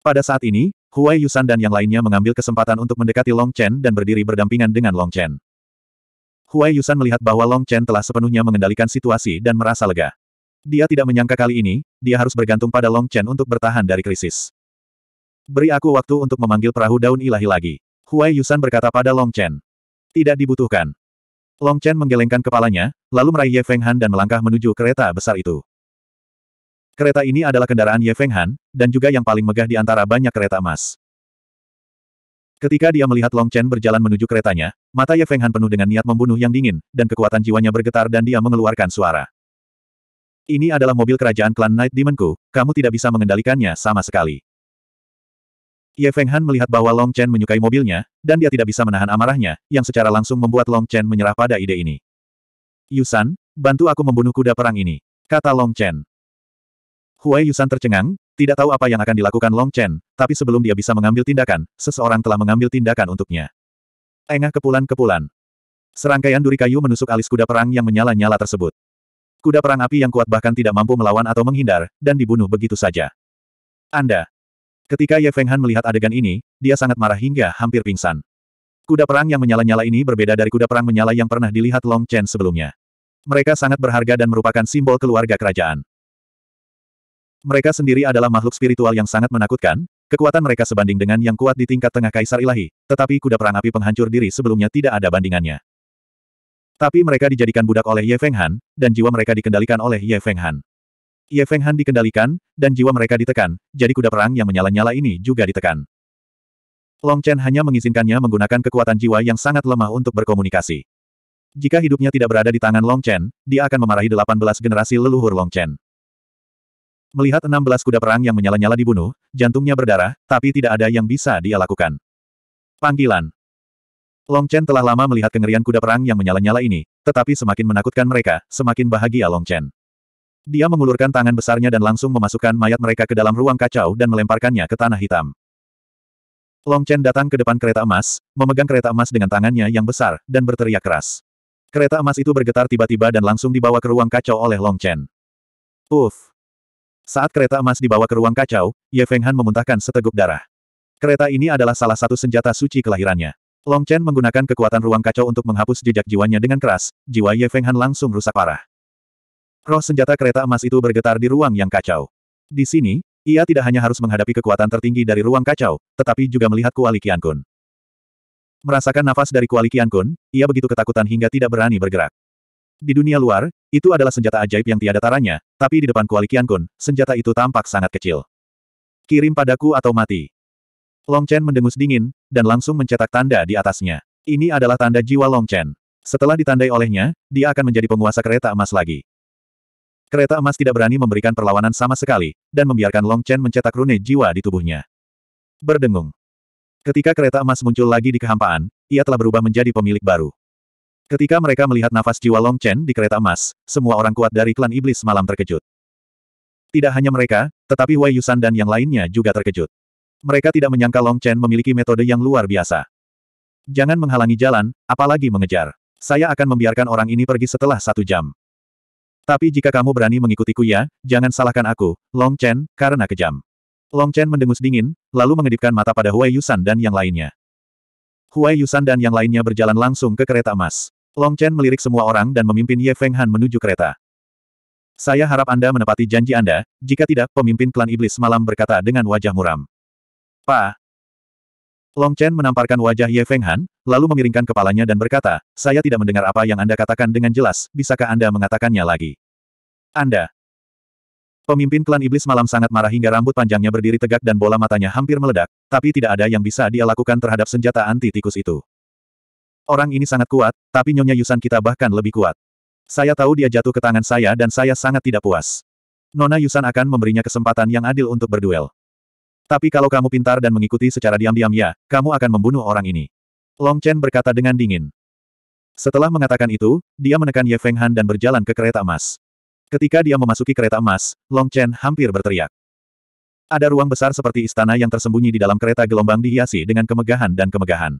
Pada saat ini, Huai Yusan dan yang lainnya mengambil kesempatan untuk mendekati Long Chen dan berdiri berdampingan dengan Long Chen. Huai Yusan melihat bahwa Long Chen telah sepenuhnya mengendalikan situasi dan merasa lega. Dia tidak menyangka kali ini, dia harus bergantung pada Long Chen untuk bertahan dari krisis. Beri aku waktu untuk memanggil perahu daun ilahi lagi. Huai Yusan berkata pada Long Chen. Tidak dibutuhkan. Long Chen menggelengkan kepalanya, lalu meraih Ye Feng Han dan melangkah menuju kereta besar itu. Kereta ini adalah kendaraan Ye Feng Han, dan juga yang paling megah di antara banyak kereta emas. Ketika dia melihat Long Chen berjalan menuju keretanya, mata Ye Feng Han penuh dengan niat membunuh yang dingin, dan kekuatan jiwanya bergetar dan dia mengeluarkan suara. Ini adalah mobil kerajaan klan Night Demonku, kamu tidak bisa mengendalikannya sama sekali. Ye Feng Han melihat bahwa Long Chen menyukai mobilnya, dan dia tidak bisa menahan amarahnya, yang secara langsung membuat Long Chen menyerah pada ide ini. Yusan, bantu aku membunuh kuda perang ini, kata Long Chen. Huai Yusan tercengang, tidak tahu apa yang akan dilakukan Long Chen, tapi sebelum dia bisa mengambil tindakan, seseorang telah mengambil tindakan untuknya. Engah kepulan-kepulan. Serangkaian duri kayu menusuk alis kuda perang yang menyala-nyala tersebut. Kuda perang api yang kuat bahkan tidak mampu melawan atau menghindar, dan dibunuh begitu saja. Anda. Ketika Ye Feng Han melihat adegan ini, dia sangat marah hingga hampir pingsan. Kuda perang yang menyala-nyala ini berbeda dari kuda perang menyala yang pernah dilihat Long Chen sebelumnya. Mereka sangat berharga dan merupakan simbol keluarga kerajaan. Mereka sendiri adalah makhluk spiritual yang sangat menakutkan, kekuatan mereka sebanding dengan yang kuat di tingkat tengah kaisar ilahi, tetapi kuda perang api penghancur diri sebelumnya tidak ada bandingannya. Tapi mereka dijadikan budak oleh Ye Feng Han, dan jiwa mereka dikendalikan oleh Ye Feng Han. Ye Feng Han dikendalikan, dan jiwa mereka ditekan, jadi kuda perang yang menyala-nyala ini juga ditekan. Long Chen hanya mengizinkannya menggunakan kekuatan jiwa yang sangat lemah untuk berkomunikasi. Jika hidupnya tidak berada di tangan Long Chen, dia akan memarahi 18 generasi leluhur Long Chen. Melihat 16 kuda perang yang menyala-nyala dibunuh, jantungnya berdarah, tapi tidak ada yang bisa dia lakukan. Panggilan Long Chen telah lama melihat kengerian kuda perang yang menyala-nyala ini, tetapi semakin menakutkan mereka, semakin bahagia Long Chen. Dia mengulurkan tangan besarnya dan langsung memasukkan mayat mereka ke dalam ruang kacau dan melemparkannya ke tanah hitam. Long Chen datang ke depan kereta emas, memegang kereta emas dengan tangannya yang besar, dan berteriak keras. Kereta emas itu bergetar tiba-tiba dan langsung dibawa ke ruang kacau oleh Long Chen. Uff! Saat kereta emas dibawa ke ruang kacau, Ye Feng Han memuntahkan seteguk darah. Kereta ini adalah salah satu senjata suci kelahirannya. Long Chen menggunakan kekuatan ruang kacau untuk menghapus jejak jiwanya dengan keras, jiwa Ye Feng Han langsung rusak parah. Roh senjata kereta emas itu bergetar di ruang yang kacau. Di sini, ia tidak hanya harus menghadapi kekuatan tertinggi dari ruang kacau, tetapi juga melihat Kuali Qiankun. Merasakan nafas dari Kuali Qiankun, ia begitu ketakutan hingga tidak berani bergerak. Di dunia luar, itu adalah senjata ajaib yang tiada taranya, tapi di depan Kuali Kun, senjata itu tampak sangat kecil. Kirim padaku atau mati. Long Chen mendengus dingin, dan langsung mencetak tanda di atasnya. Ini adalah tanda jiwa Long Chen. Setelah ditandai olehnya, dia akan menjadi penguasa kereta emas lagi. Kereta emas tidak berani memberikan perlawanan sama sekali, dan membiarkan Long Chen mencetak rune jiwa di tubuhnya. Berdengung. Ketika kereta emas muncul lagi di kehampaan, ia telah berubah menjadi pemilik baru. Ketika mereka melihat nafas jiwa Long Chen di kereta emas, semua orang kuat dari klan iblis malam terkejut. Tidak hanya mereka, tetapi Wei Yusan dan yang lainnya juga terkejut. Mereka tidak menyangka Long Chen memiliki metode yang luar biasa. Jangan menghalangi jalan, apalagi mengejar. Saya akan membiarkan orang ini pergi setelah satu jam. Tapi jika kamu berani mengikutiku ya, jangan salahkan aku, Long Chen, karena kejam. Long Chen mendengus dingin, lalu mengedipkan mata pada Huai Yusan dan yang lainnya. Huai Yusan dan yang lainnya berjalan langsung ke kereta emas. Long Chen melirik semua orang dan memimpin Ye Feng Han menuju kereta. Saya harap Anda menepati janji Anda, jika tidak, pemimpin klan iblis malam berkata dengan wajah muram. Pa. Long Chen menamparkan wajah Ye Feng Han, lalu memiringkan kepalanya dan berkata, saya tidak mendengar apa yang Anda katakan dengan jelas, bisakah Anda mengatakannya lagi? Anda. Pemimpin klan iblis malam sangat marah hingga rambut panjangnya berdiri tegak dan bola matanya hampir meledak, tapi tidak ada yang bisa dia lakukan terhadap senjata anti tikus itu. Orang ini sangat kuat, tapi Nyonya Yusan kita bahkan lebih kuat. Saya tahu dia jatuh ke tangan saya dan saya sangat tidak puas. Nona Yusan akan memberinya kesempatan yang adil untuk berduel. Tapi kalau kamu pintar dan mengikuti secara diam-diam ya, kamu akan membunuh orang ini. Long Chen berkata dengan dingin. Setelah mengatakan itu, dia menekan Ye Feng Han dan berjalan ke kereta emas. Ketika dia memasuki kereta emas, Long Chen hampir berteriak. Ada ruang besar seperti istana yang tersembunyi di dalam kereta gelombang dihiasi dengan kemegahan dan kemegahan.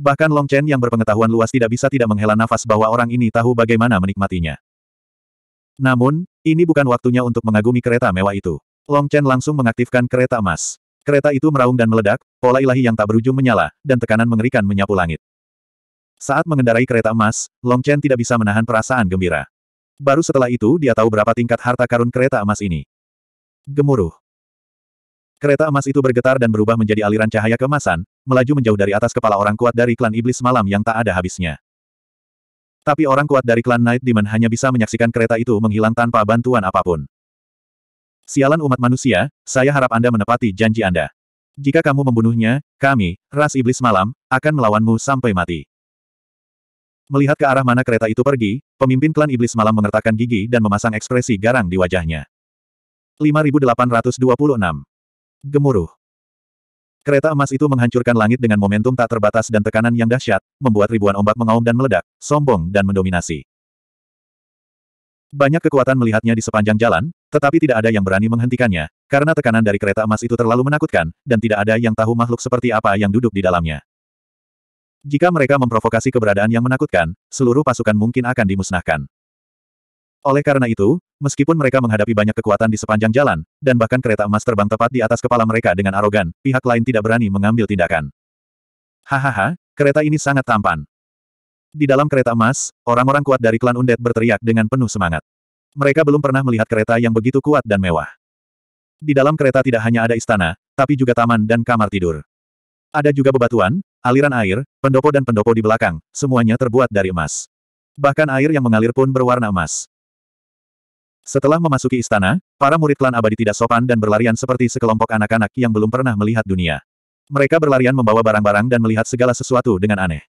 Bahkan Long Chen yang berpengetahuan luas tidak bisa tidak menghela nafas bahwa orang ini tahu bagaimana menikmatinya. Namun, ini bukan waktunya untuk mengagumi kereta mewah itu. Long Chen langsung mengaktifkan kereta emas. Kereta itu meraung dan meledak, pola ilahi yang tak berujung menyala, dan tekanan mengerikan menyapu langit. Saat mengendarai kereta emas, Long Chen tidak bisa menahan perasaan gembira. Baru setelah itu dia tahu berapa tingkat harta karun kereta emas ini. Gemuruh. Kereta emas itu bergetar dan berubah menjadi aliran cahaya kemasan, melaju menjauh dari atas kepala orang kuat dari klan iblis malam yang tak ada habisnya. Tapi orang kuat dari klan Night Demon hanya bisa menyaksikan kereta itu menghilang tanpa bantuan apapun. Sialan umat manusia, saya harap Anda menepati janji Anda. Jika kamu membunuhnya, kami, ras iblis malam, akan melawanmu sampai mati. Melihat ke arah mana kereta itu pergi, pemimpin klan iblis malam mengertakkan gigi dan memasang ekspresi garang di wajahnya. 5826 Gemuruh. Kereta emas itu menghancurkan langit dengan momentum tak terbatas dan tekanan yang dahsyat, membuat ribuan ombak mengaum dan meledak, sombong dan mendominasi. Banyak kekuatan melihatnya di sepanjang jalan, tetapi tidak ada yang berani menghentikannya, karena tekanan dari kereta emas itu terlalu menakutkan, dan tidak ada yang tahu makhluk seperti apa yang duduk di dalamnya. Jika mereka memprovokasi keberadaan yang menakutkan, seluruh pasukan mungkin akan dimusnahkan. Oleh karena itu, Meskipun mereka menghadapi banyak kekuatan di sepanjang jalan, dan bahkan kereta emas terbang tepat di atas kepala mereka dengan arogan, pihak lain tidak berani mengambil tindakan. Hahaha, kereta ini sangat tampan. Di dalam kereta emas, orang-orang kuat dari klan Undead berteriak dengan penuh semangat. Mereka belum pernah melihat kereta yang begitu kuat dan mewah. Di dalam kereta tidak hanya ada istana, tapi juga taman dan kamar tidur. Ada juga bebatuan, aliran air, pendopo dan pendopo di belakang, semuanya terbuat dari emas. Bahkan air yang mengalir pun berwarna emas. Setelah memasuki istana, para murid klan abadi tidak sopan dan berlarian seperti sekelompok anak-anak yang belum pernah melihat dunia. Mereka berlarian membawa barang-barang dan melihat segala sesuatu dengan aneh.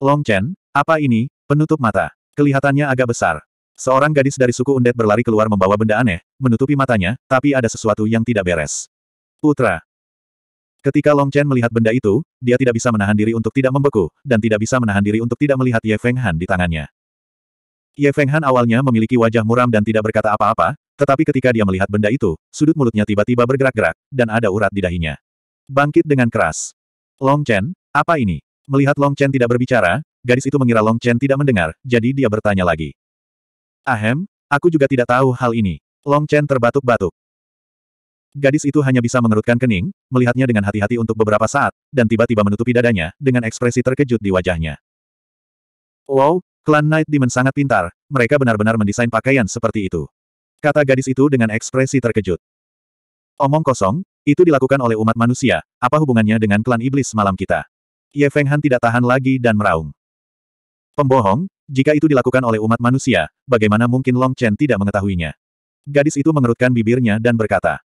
Long Chen, apa ini, penutup mata. Kelihatannya agak besar. Seorang gadis dari suku Undet berlari keluar membawa benda aneh, menutupi matanya, tapi ada sesuatu yang tidak beres. Putra. Ketika Long Chen melihat benda itu, dia tidak bisa menahan diri untuk tidak membeku, dan tidak bisa menahan diri untuk tidak melihat Ye Feng Han di tangannya. Ye Feng Han awalnya memiliki wajah muram dan tidak berkata apa-apa, tetapi ketika dia melihat benda itu, sudut mulutnya tiba-tiba bergerak-gerak, dan ada urat di dahinya. Bangkit dengan keras. Long Chen, apa ini? Melihat Long Chen tidak berbicara, gadis itu mengira Long Chen tidak mendengar, jadi dia bertanya lagi. Ahem, aku juga tidak tahu hal ini. Long Chen terbatuk-batuk. Gadis itu hanya bisa mengerutkan kening, melihatnya dengan hati-hati untuk beberapa saat, dan tiba-tiba menutupi dadanya, dengan ekspresi terkejut di wajahnya. Wow, Klan Night Demon sangat pintar, mereka benar-benar mendesain pakaian seperti itu. Kata gadis itu dengan ekspresi terkejut. Omong kosong, itu dilakukan oleh umat manusia, apa hubungannya dengan klan iblis malam kita? Ye Feng Han tidak tahan lagi dan meraung. Pembohong, jika itu dilakukan oleh umat manusia, bagaimana mungkin Long Chen tidak mengetahuinya? Gadis itu mengerutkan bibirnya dan berkata,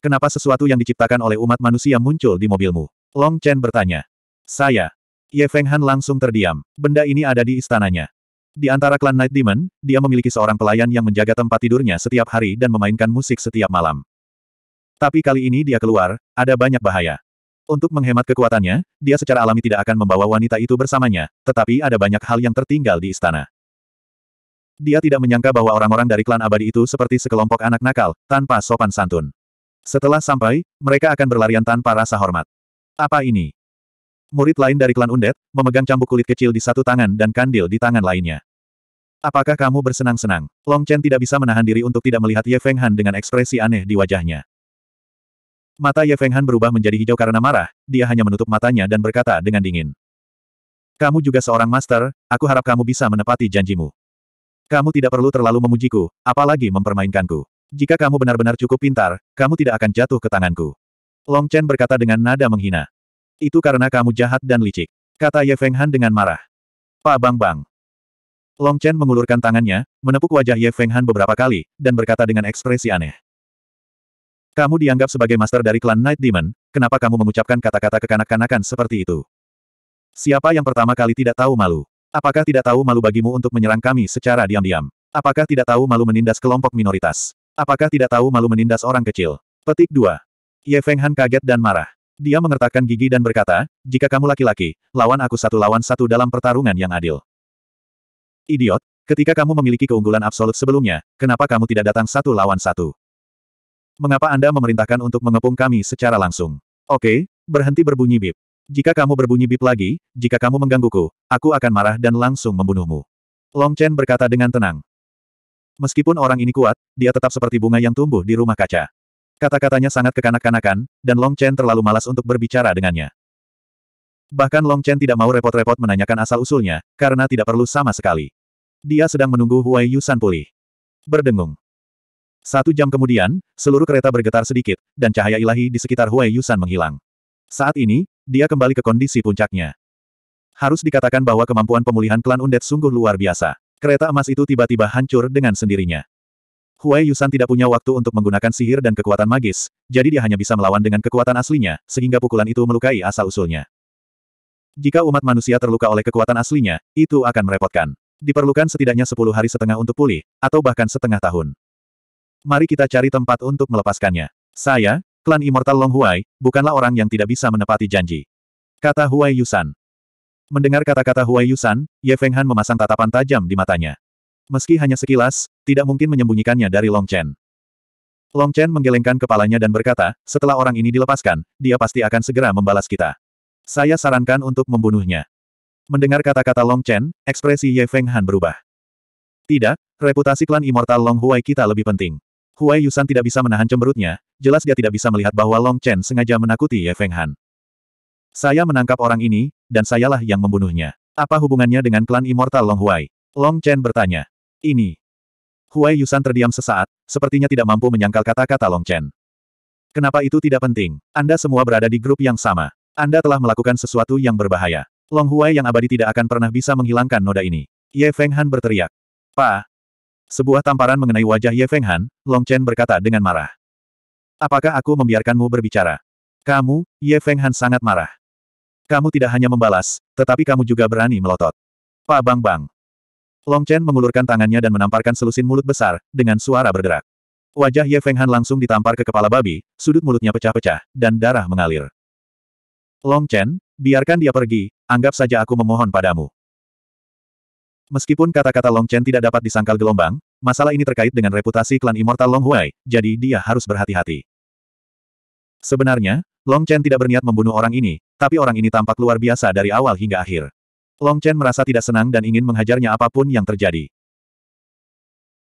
Kenapa sesuatu yang diciptakan oleh umat manusia muncul di mobilmu? Long Chen bertanya. Saya, Ye Feng Han langsung terdiam. Benda ini ada di istananya. Di antara klan Night Demon, dia memiliki seorang pelayan yang menjaga tempat tidurnya setiap hari dan memainkan musik setiap malam. Tapi kali ini dia keluar, ada banyak bahaya. Untuk menghemat kekuatannya, dia secara alami tidak akan membawa wanita itu bersamanya, tetapi ada banyak hal yang tertinggal di istana. Dia tidak menyangka bahwa orang-orang dari klan abadi itu seperti sekelompok anak nakal, tanpa sopan santun. Setelah sampai, mereka akan berlarian tanpa rasa hormat. Apa ini? Murid lain dari klan Undet, memegang cambuk kulit kecil di satu tangan dan kandil di tangan lainnya. Apakah kamu bersenang-senang? Long Chen tidak bisa menahan diri untuk tidak melihat Ye Feng Han dengan ekspresi aneh di wajahnya. Mata Ye Feng Han berubah menjadi hijau karena marah, dia hanya menutup matanya dan berkata dengan dingin. Kamu juga seorang master, aku harap kamu bisa menepati janjimu. Kamu tidak perlu terlalu memujiku, apalagi mempermainkanku. Jika kamu benar-benar cukup pintar, kamu tidak akan jatuh ke tanganku. Long Chen berkata dengan nada menghina. Itu karena kamu jahat dan licik. Kata Ye Feng Han dengan marah. Pak Bang Bang. Long Chen mengulurkan tangannya, menepuk wajah Ye Feng Han beberapa kali, dan berkata dengan ekspresi aneh. Kamu dianggap sebagai master dari klan Night Demon, kenapa kamu mengucapkan kata-kata kekanak-kanakan seperti itu? Siapa yang pertama kali tidak tahu malu? Apakah tidak tahu malu bagimu untuk menyerang kami secara diam-diam? Apakah tidak tahu malu menindas kelompok minoritas? Apakah tidak tahu malu menindas orang kecil? Petik 2. Ye Feng Han kaget dan marah. Dia mengertakkan gigi dan berkata, jika kamu laki-laki, lawan aku satu lawan satu dalam pertarungan yang adil. Idiot, ketika kamu memiliki keunggulan absolut sebelumnya, kenapa kamu tidak datang satu lawan satu? Mengapa Anda memerintahkan untuk mengepung kami secara langsung? Oke, berhenti berbunyi bip. Jika kamu berbunyi bip lagi, jika kamu menggangguku, aku akan marah dan langsung membunuhmu. Long Chen berkata dengan tenang. Meskipun orang ini kuat, dia tetap seperti bunga yang tumbuh di rumah kaca. Kata-katanya sangat kekanak-kanakan, dan Long Chen terlalu malas untuk berbicara dengannya. Bahkan Long Chen tidak mau repot-repot menanyakan asal-usulnya, karena tidak perlu sama sekali. Dia sedang menunggu Huai Yusan pulih. Berdengung. Satu jam kemudian, seluruh kereta bergetar sedikit, dan cahaya ilahi di sekitar Huai Yusan menghilang. Saat ini, dia kembali ke kondisi puncaknya. Harus dikatakan bahwa kemampuan pemulihan klan Undet sungguh luar biasa. Kereta emas itu tiba-tiba hancur dengan sendirinya. Huai Yusan tidak punya waktu untuk menggunakan sihir dan kekuatan magis, jadi dia hanya bisa melawan dengan kekuatan aslinya, sehingga pukulan itu melukai asal-usulnya. Jika umat manusia terluka oleh kekuatan aslinya, itu akan merepotkan. Diperlukan setidaknya 10 hari setengah untuk pulih, atau bahkan setengah tahun. Mari kita cari tempat untuk melepaskannya. Saya, klan Immortal Long Huai, bukanlah orang yang tidak bisa menepati janji. Kata Huai Yusan. Mendengar kata-kata Huai Yusan, Ye Feng Han memasang tatapan tajam di matanya. Meski hanya sekilas, tidak mungkin menyembunyikannya dari Long Chen. Long Chen menggelengkan kepalanya dan berkata, setelah orang ini dilepaskan, dia pasti akan segera membalas kita. Saya sarankan untuk membunuhnya. Mendengar kata-kata Long Chen, ekspresi Ye Feng Han berubah. Tidak, reputasi klan Immortal Long Huai kita lebih penting. Huai Yusan tidak bisa menahan cemberutnya, jelas dia tidak bisa melihat bahwa Long Chen sengaja menakuti Ye Feng Han. Saya menangkap orang ini, dan sayalah yang membunuhnya. Apa hubungannya dengan klan Immortal Long Huai? Long Chen bertanya. Ini. Huai Yusan terdiam sesaat, sepertinya tidak mampu menyangkal kata-kata Long Chen. Kenapa itu tidak penting? Anda semua berada di grup yang sama. Anda telah melakukan sesuatu yang berbahaya. Long Huai yang abadi tidak akan pernah bisa menghilangkan noda ini. Ye Feng Han berteriak. Pa! Sebuah tamparan mengenai wajah Ye Feng Han, Long Chen berkata dengan marah. Apakah aku membiarkanmu berbicara? Kamu, Ye Feng Han sangat marah. Kamu tidak hanya membalas, tetapi kamu juga berani melotot. Pa Bang Bang. Long Chen mengulurkan tangannya dan menamparkan selusin mulut besar, dengan suara berderak. Wajah Ye Feng Han langsung ditampar ke kepala babi, sudut mulutnya pecah-pecah, dan darah mengalir. Long Chen, biarkan dia pergi, anggap saja aku memohon padamu. Meskipun kata-kata Long Chen tidak dapat disangkal gelombang, masalah ini terkait dengan reputasi klan Immortal Long Huai, jadi dia harus berhati-hati. Sebenarnya, Long Chen tidak berniat membunuh orang ini, tapi orang ini tampak luar biasa dari awal hingga akhir. Long Chen merasa tidak senang dan ingin menghajarnya apapun yang terjadi.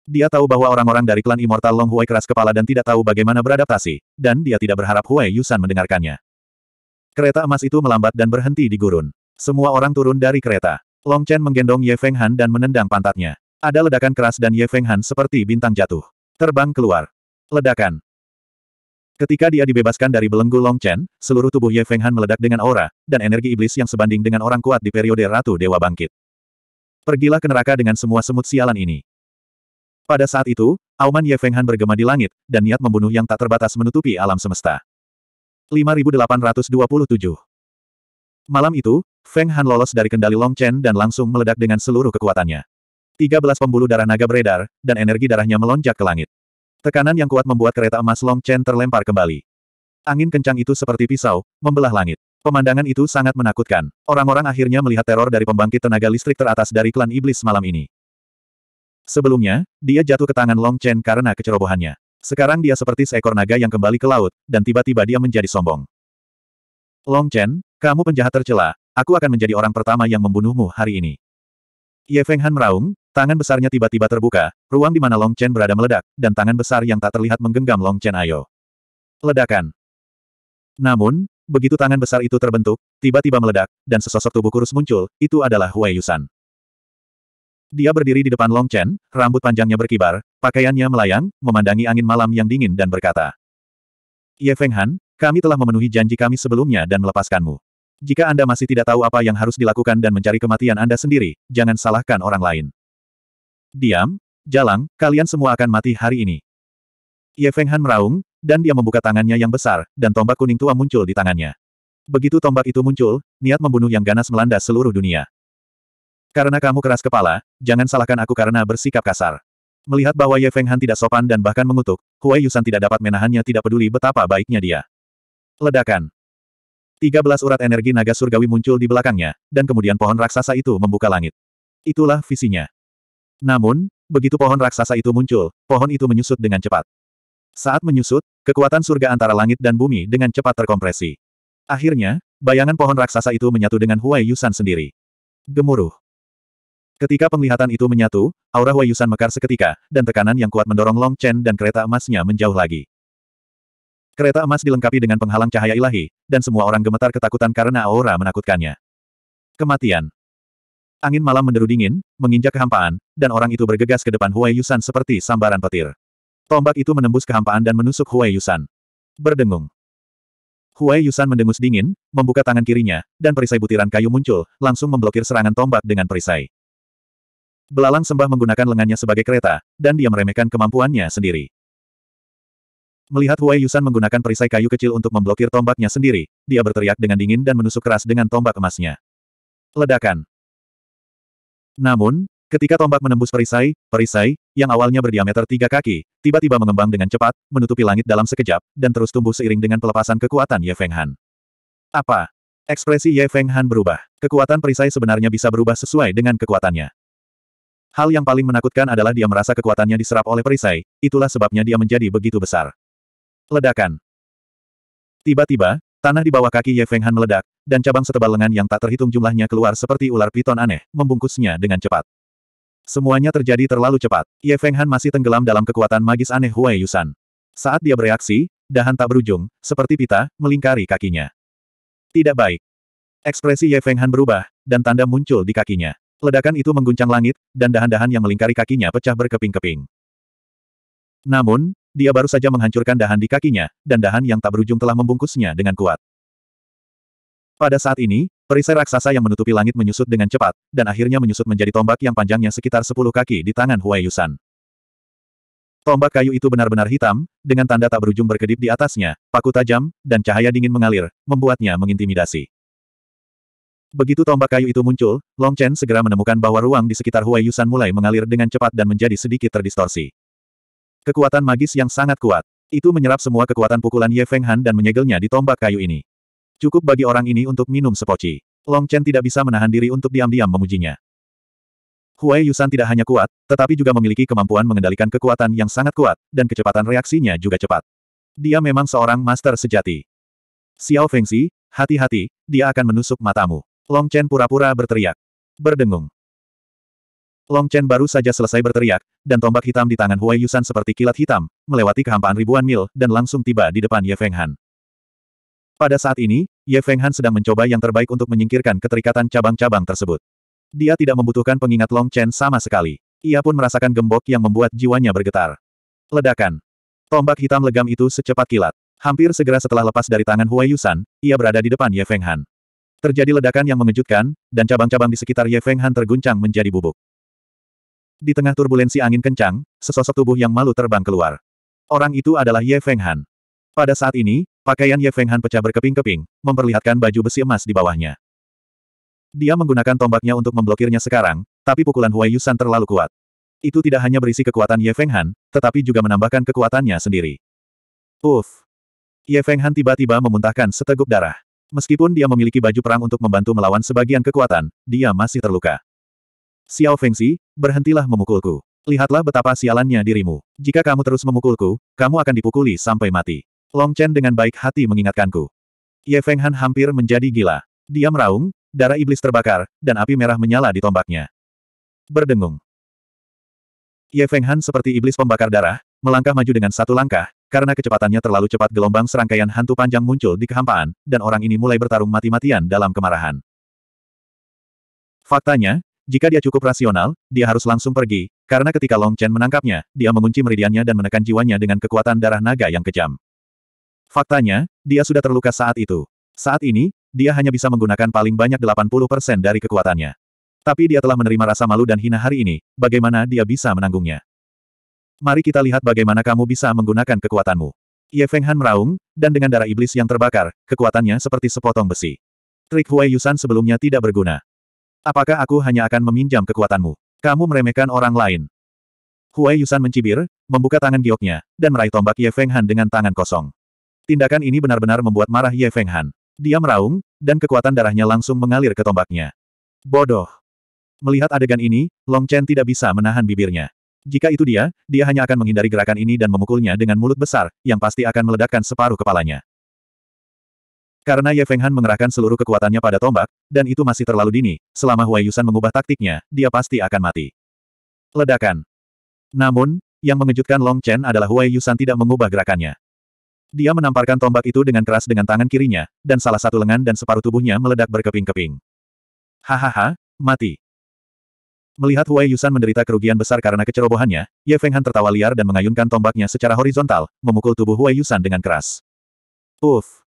Dia tahu bahwa orang-orang dari klan Immortal Long Huai keras kepala dan tidak tahu bagaimana beradaptasi, dan dia tidak berharap Huai Yusan mendengarkannya. Kereta emas itu melambat dan berhenti di gurun. Semua orang turun dari kereta. Long Chen menggendong Ye Feng Han dan menendang pantatnya. Ada ledakan keras dan Ye Feng Han seperti bintang jatuh. Terbang keluar. Ledakan. Ketika dia dibebaskan dari belenggu Long Chen, seluruh tubuh Ye Feng Han meledak dengan aura, dan energi iblis yang sebanding dengan orang kuat di periode Ratu Dewa Bangkit. Pergilah ke neraka dengan semua semut sialan ini. Pada saat itu, auman Ye Feng Han bergema di langit, dan niat membunuh yang tak terbatas menutupi alam semesta. 5827 Malam itu, Feng Han lolos dari kendali Long Chen dan langsung meledak dengan seluruh kekuatannya. 13 pembuluh darah naga beredar, dan energi darahnya melonjak ke langit. Tekanan yang kuat membuat kereta emas Long Chen terlempar kembali. Angin kencang itu seperti pisau, membelah langit. Pemandangan itu sangat menakutkan. Orang-orang akhirnya melihat teror dari pembangkit tenaga listrik teratas dari klan iblis malam ini. Sebelumnya, dia jatuh ke tangan Long Chen karena kecerobohannya. Sekarang dia seperti seekor naga yang kembali ke laut, dan tiba-tiba dia menjadi sombong. Long Chen, kamu penjahat tercela, aku akan menjadi orang pertama yang membunuhmu hari ini. Ye Feng Han meraung, Tangan besarnya tiba-tiba terbuka, ruang di mana Long Chen berada meledak, dan tangan besar yang tak terlihat menggenggam Long Chen Ayo. Ledakan. Namun, begitu tangan besar itu terbentuk, tiba-tiba meledak, dan sesosok tubuh kurus muncul, itu adalah Hui Yusan. Dia berdiri di depan Long Chen, rambut panjangnya berkibar, pakaiannya melayang, memandangi angin malam yang dingin dan berkata. Ye Feng Han, kami telah memenuhi janji kami sebelumnya dan melepaskanmu. Jika Anda masih tidak tahu apa yang harus dilakukan dan mencari kematian Anda sendiri, jangan salahkan orang lain. Diam, jalan, kalian semua akan mati hari ini. Ye Feng Han meraung, dan dia membuka tangannya yang besar, dan tombak kuning tua muncul di tangannya. Begitu tombak itu muncul, niat membunuh yang ganas melanda seluruh dunia. Karena kamu keras kepala, jangan salahkan aku karena bersikap kasar. Melihat bahwa Ye Feng Han tidak sopan dan bahkan mengutuk, Huai Yusan tidak dapat menahannya tidak peduli betapa baiknya dia. Ledakan. 13 urat energi naga surgawi muncul di belakangnya, dan kemudian pohon raksasa itu membuka langit. Itulah visinya. Namun, begitu pohon raksasa itu muncul, pohon itu menyusut dengan cepat. Saat menyusut, kekuatan surga antara langit dan bumi dengan cepat terkompresi. Akhirnya, bayangan pohon raksasa itu menyatu dengan Huai Yusan sendiri. Gemuruh. Ketika penglihatan itu menyatu, aura Huai Yusan mekar seketika, dan tekanan yang kuat mendorong Long Chen dan kereta emasnya menjauh lagi. Kereta emas dilengkapi dengan penghalang cahaya ilahi, dan semua orang gemetar ketakutan karena aura menakutkannya. Kematian. Angin malam menderu dingin, menginjak kehampaan, dan orang itu bergegas ke depan Huai Yusan seperti sambaran petir. Tombak itu menembus kehampaan dan menusuk Huai Yusan. Berdengung. Huai Yusan mendengus dingin, membuka tangan kirinya, dan perisai butiran kayu muncul, langsung memblokir serangan tombak dengan perisai. Belalang sembah menggunakan lengannya sebagai kereta, dan dia meremehkan kemampuannya sendiri. Melihat Huai Yusan menggunakan perisai kayu kecil untuk memblokir tombaknya sendiri, dia berteriak dengan dingin dan menusuk keras dengan tombak emasnya. Ledakan. Namun, ketika tombak menembus perisai, perisai, yang awalnya berdiameter tiga kaki, tiba-tiba mengembang dengan cepat, menutupi langit dalam sekejap, dan terus tumbuh seiring dengan pelepasan kekuatan Ye Feng Han. Apa? Ekspresi Ye Feng Han berubah. Kekuatan perisai sebenarnya bisa berubah sesuai dengan kekuatannya. Hal yang paling menakutkan adalah dia merasa kekuatannya diserap oleh perisai, itulah sebabnya dia menjadi begitu besar. Ledakan. Tiba-tiba, tanah di bawah kaki Ye Feng Han meledak, dan cabang setebal lengan yang tak terhitung jumlahnya keluar seperti ular piton aneh, membungkusnya dengan cepat. Semuanya terjadi terlalu cepat. Ye Feng Han masih tenggelam dalam kekuatan magis aneh Huai Yusan. Saat dia bereaksi, dahan tak berujung, seperti pita, melingkari kakinya. Tidak baik. Ekspresi Ye Feng Han berubah, dan tanda muncul di kakinya. Ledakan itu mengguncang langit, dan dahan-dahan yang melingkari kakinya pecah berkeping-keping. Namun, dia baru saja menghancurkan dahan di kakinya, dan dahan yang tak berujung telah membungkusnya dengan kuat. Pada saat ini, perisai raksasa yang menutupi langit menyusut dengan cepat, dan akhirnya menyusut menjadi tombak yang panjangnya sekitar 10 kaki di tangan Huai Yusan. Tombak kayu itu benar-benar hitam, dengan tanda tak berujung berkedip di atasnya, paku tajam, dan cahaya dingin mengalir, membuatnya mengintimidasi. Begitu tombak kayu itu muncul, Long Chen segera menemukan bahwa ruang di sekitar Huai Yusan mulai mengalir dengan cepat dan menjadi sedikit terdistorsi. Kekuatan magis yang sangat kuat. Itu menyerap semua kekuatan pukulan Ye Feng Han dan menyegelnya di tombak kayu ini. Cukup bagi orang ini untuk minum sepoci. Long Chen tidak bisa menahan diri untuk diam-diam memujinya. Huai Yusan tidak hanya kuat, tetapi juga memiliki kemampuan mengendalikan kekuatan yang sangat kuat, dan kecepatan reaksinya juga cepat. Dia memang seorang master sejati. Xiao Fengxi, hati-hati, dia akan menusuk matamu. Long Chen pura-pura berteriak. Berdengung. Long Chen baru saja selesai berteriak, dan tombak hitam di tangan Huai Yusan seperti kilat hitam, melewati kehampaan ribuan mil, dan langsung tiba di depan Ye Feng Han. Pada saat ini, Ye Feng Han sedang mencoba yang terbaik untuk menyingkirkan keterikatan cabang-cabang tersebut. Dia tidak membutuhkan pengingat Long Chen sama sekali. Ia pun merasakan gembok yang membuat jiwanya bergetar. Ledakan. Tombak hitam legam itu secepat kilat. Hampir segera setelah lepas dari tangan Hua Yusan, ia berada di depan Ye Feng Han. Terjadi ledakan yang mengejutkan, dan cabang-cabang di sekitar Ye Feng Han terguncang menjadi bubuk. Di tengah turbulensi angin kencang, sesosok tubuh yang malu terbang keluar. Orang itu adalah Ye Feng Han. Pada saat ini, Pakaian Ye Feng Han pecah berkeping-keping, memperlihatkan baju besi emas di bawahnya. Dia menggunakan tombaknya untuk memblokirnya sekarang, tapi pukulan Huai Yusan terlalu kuat. Itu tidak hanya berisi kekuatan Ye Feng Han, tetapi juga menambahkan kekuatannya sendiri. Uff! Ye Feng Han tiba-tiba memuntahkan seteguk darah. Meskipun dia memiliki baju perang untuk membantu melawan sebagian kekuatan, dia masih terluka. Xiao Fengxi, berhentilah memukulku. Lihatlah betapa sialannya dirimu. Jika kamu terus memukulku, kamu akan dipukuli sampai mati. Long Chen dengan baik hati mengingatkanku. Ye Feng Han hampir menjadi gila. Dia meraung, darah iblis terbakar, dan api merah menyala di tombaknya. Berdengung. Ye Feng Han seperti iblis pembakar darah, melangkah maju dengan satu langkah, karena kecepatannya terlalu cepat gelombang serangkaian hantu panjang muncul di kehampaan, dan orang ini mulai bertarung mati-matian dalam kemarahan. Faktanya, jika dia cukup rasional, dia harus langsung pergi, karena ketika Long Chen menangkapnya, dia mengunci meridiannya dan menekan jiwanya dengan kekuatan darah naga yang kejam. Faktanya, dia sudah terluka saat itu. Saat ini, dia hanya bisa menggunakan paling banyak 80% dari kekuatannya. Tapi dia telah menerima rasa malu dan hina hari ini, bagaimana dia bisa menanggungnya. Mari kita lihat bagaimana kamu bisa menggunakan kekuatanmu. Ye Feng Han meraung, dan dengan darah iblis yang terbakar, kekuatannya seperti sepotong besi. Trik Huai Yusan sebelumnya tidak berguna. Apakah aku hanya akan meminjam kekuatanmu? Kamu meremehkan orang lain. Huai Yusan mencibir, membuka tangan gioknya, dan meraih tombak Ye Feng Han dengan tangan kosong. Tindakan ini benar-benar membuat marah Ye Feng Han. Dia meraung, dan kekuatan darahnya langsung mengalir ke tombaknya. Bodoh. Melihat adegan ini, Long Chen tidak bisa menahan bibirnya. Jika itu dia, dia hanya akan menghindari gerakan ini dan memukulnya dengan mulut besar, yang pasti akan meledakkan separuh kepalanya. Karena Ye Feng Han mengerahkan seluruh kekuatannya pada tombak, dan itu masih terlalu dini, selama Huai Yusan mengubah taktiknya, dia pasti akan mati. Ledakan. Namun, yang mengejutkan Long Chen adalah Huai Yusan tidak mengubah gerakannya. Dia menamparkan tombak itu dengan keras dengan tangan kirinya, dan salah satu lengan dan separuh tubuhnya meledak berkeping-keping. Hahaha, mati. Melihat Huai Yusan menderita kerugian besar karena kecerobohannya, Ye Feng Han tertawa liar dan mengayunkan tombaknya secara horizontal, memukul tubuh Huai Yusan dengan keras. Uff!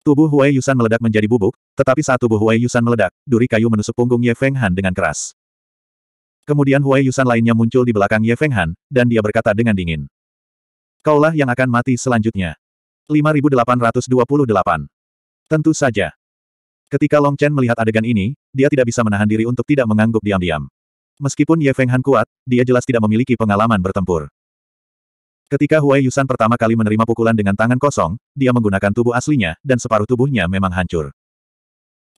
Tubuh Huai Yusan meledak menjadi bubuk, tetapi saat tubuh Huai Yusan meledak, duri kayu menusuk punggung Ye Feng Han dengan keras. Kemudian Huai Yusan lainnya muncul di belakang Ye Feng Han, dan dia berkata dengan dingin. Kaulah yang akan mati selanjutnya. 5828. Tentu saja. Ketika Long Chen melihat adegan ini, dia tidak bisa menahan diri untuk tidak mengangguk diam-diam. Meskipun Ye Fenghan kuat, dia jelas tidak memiliki pengalaman bertempur. Ketika Huai Yusan pertama kali menerima pukulan dengan tangan kosong, dia menggunakan tubuh aslinya, dan separuh tubuhnya memang hancur.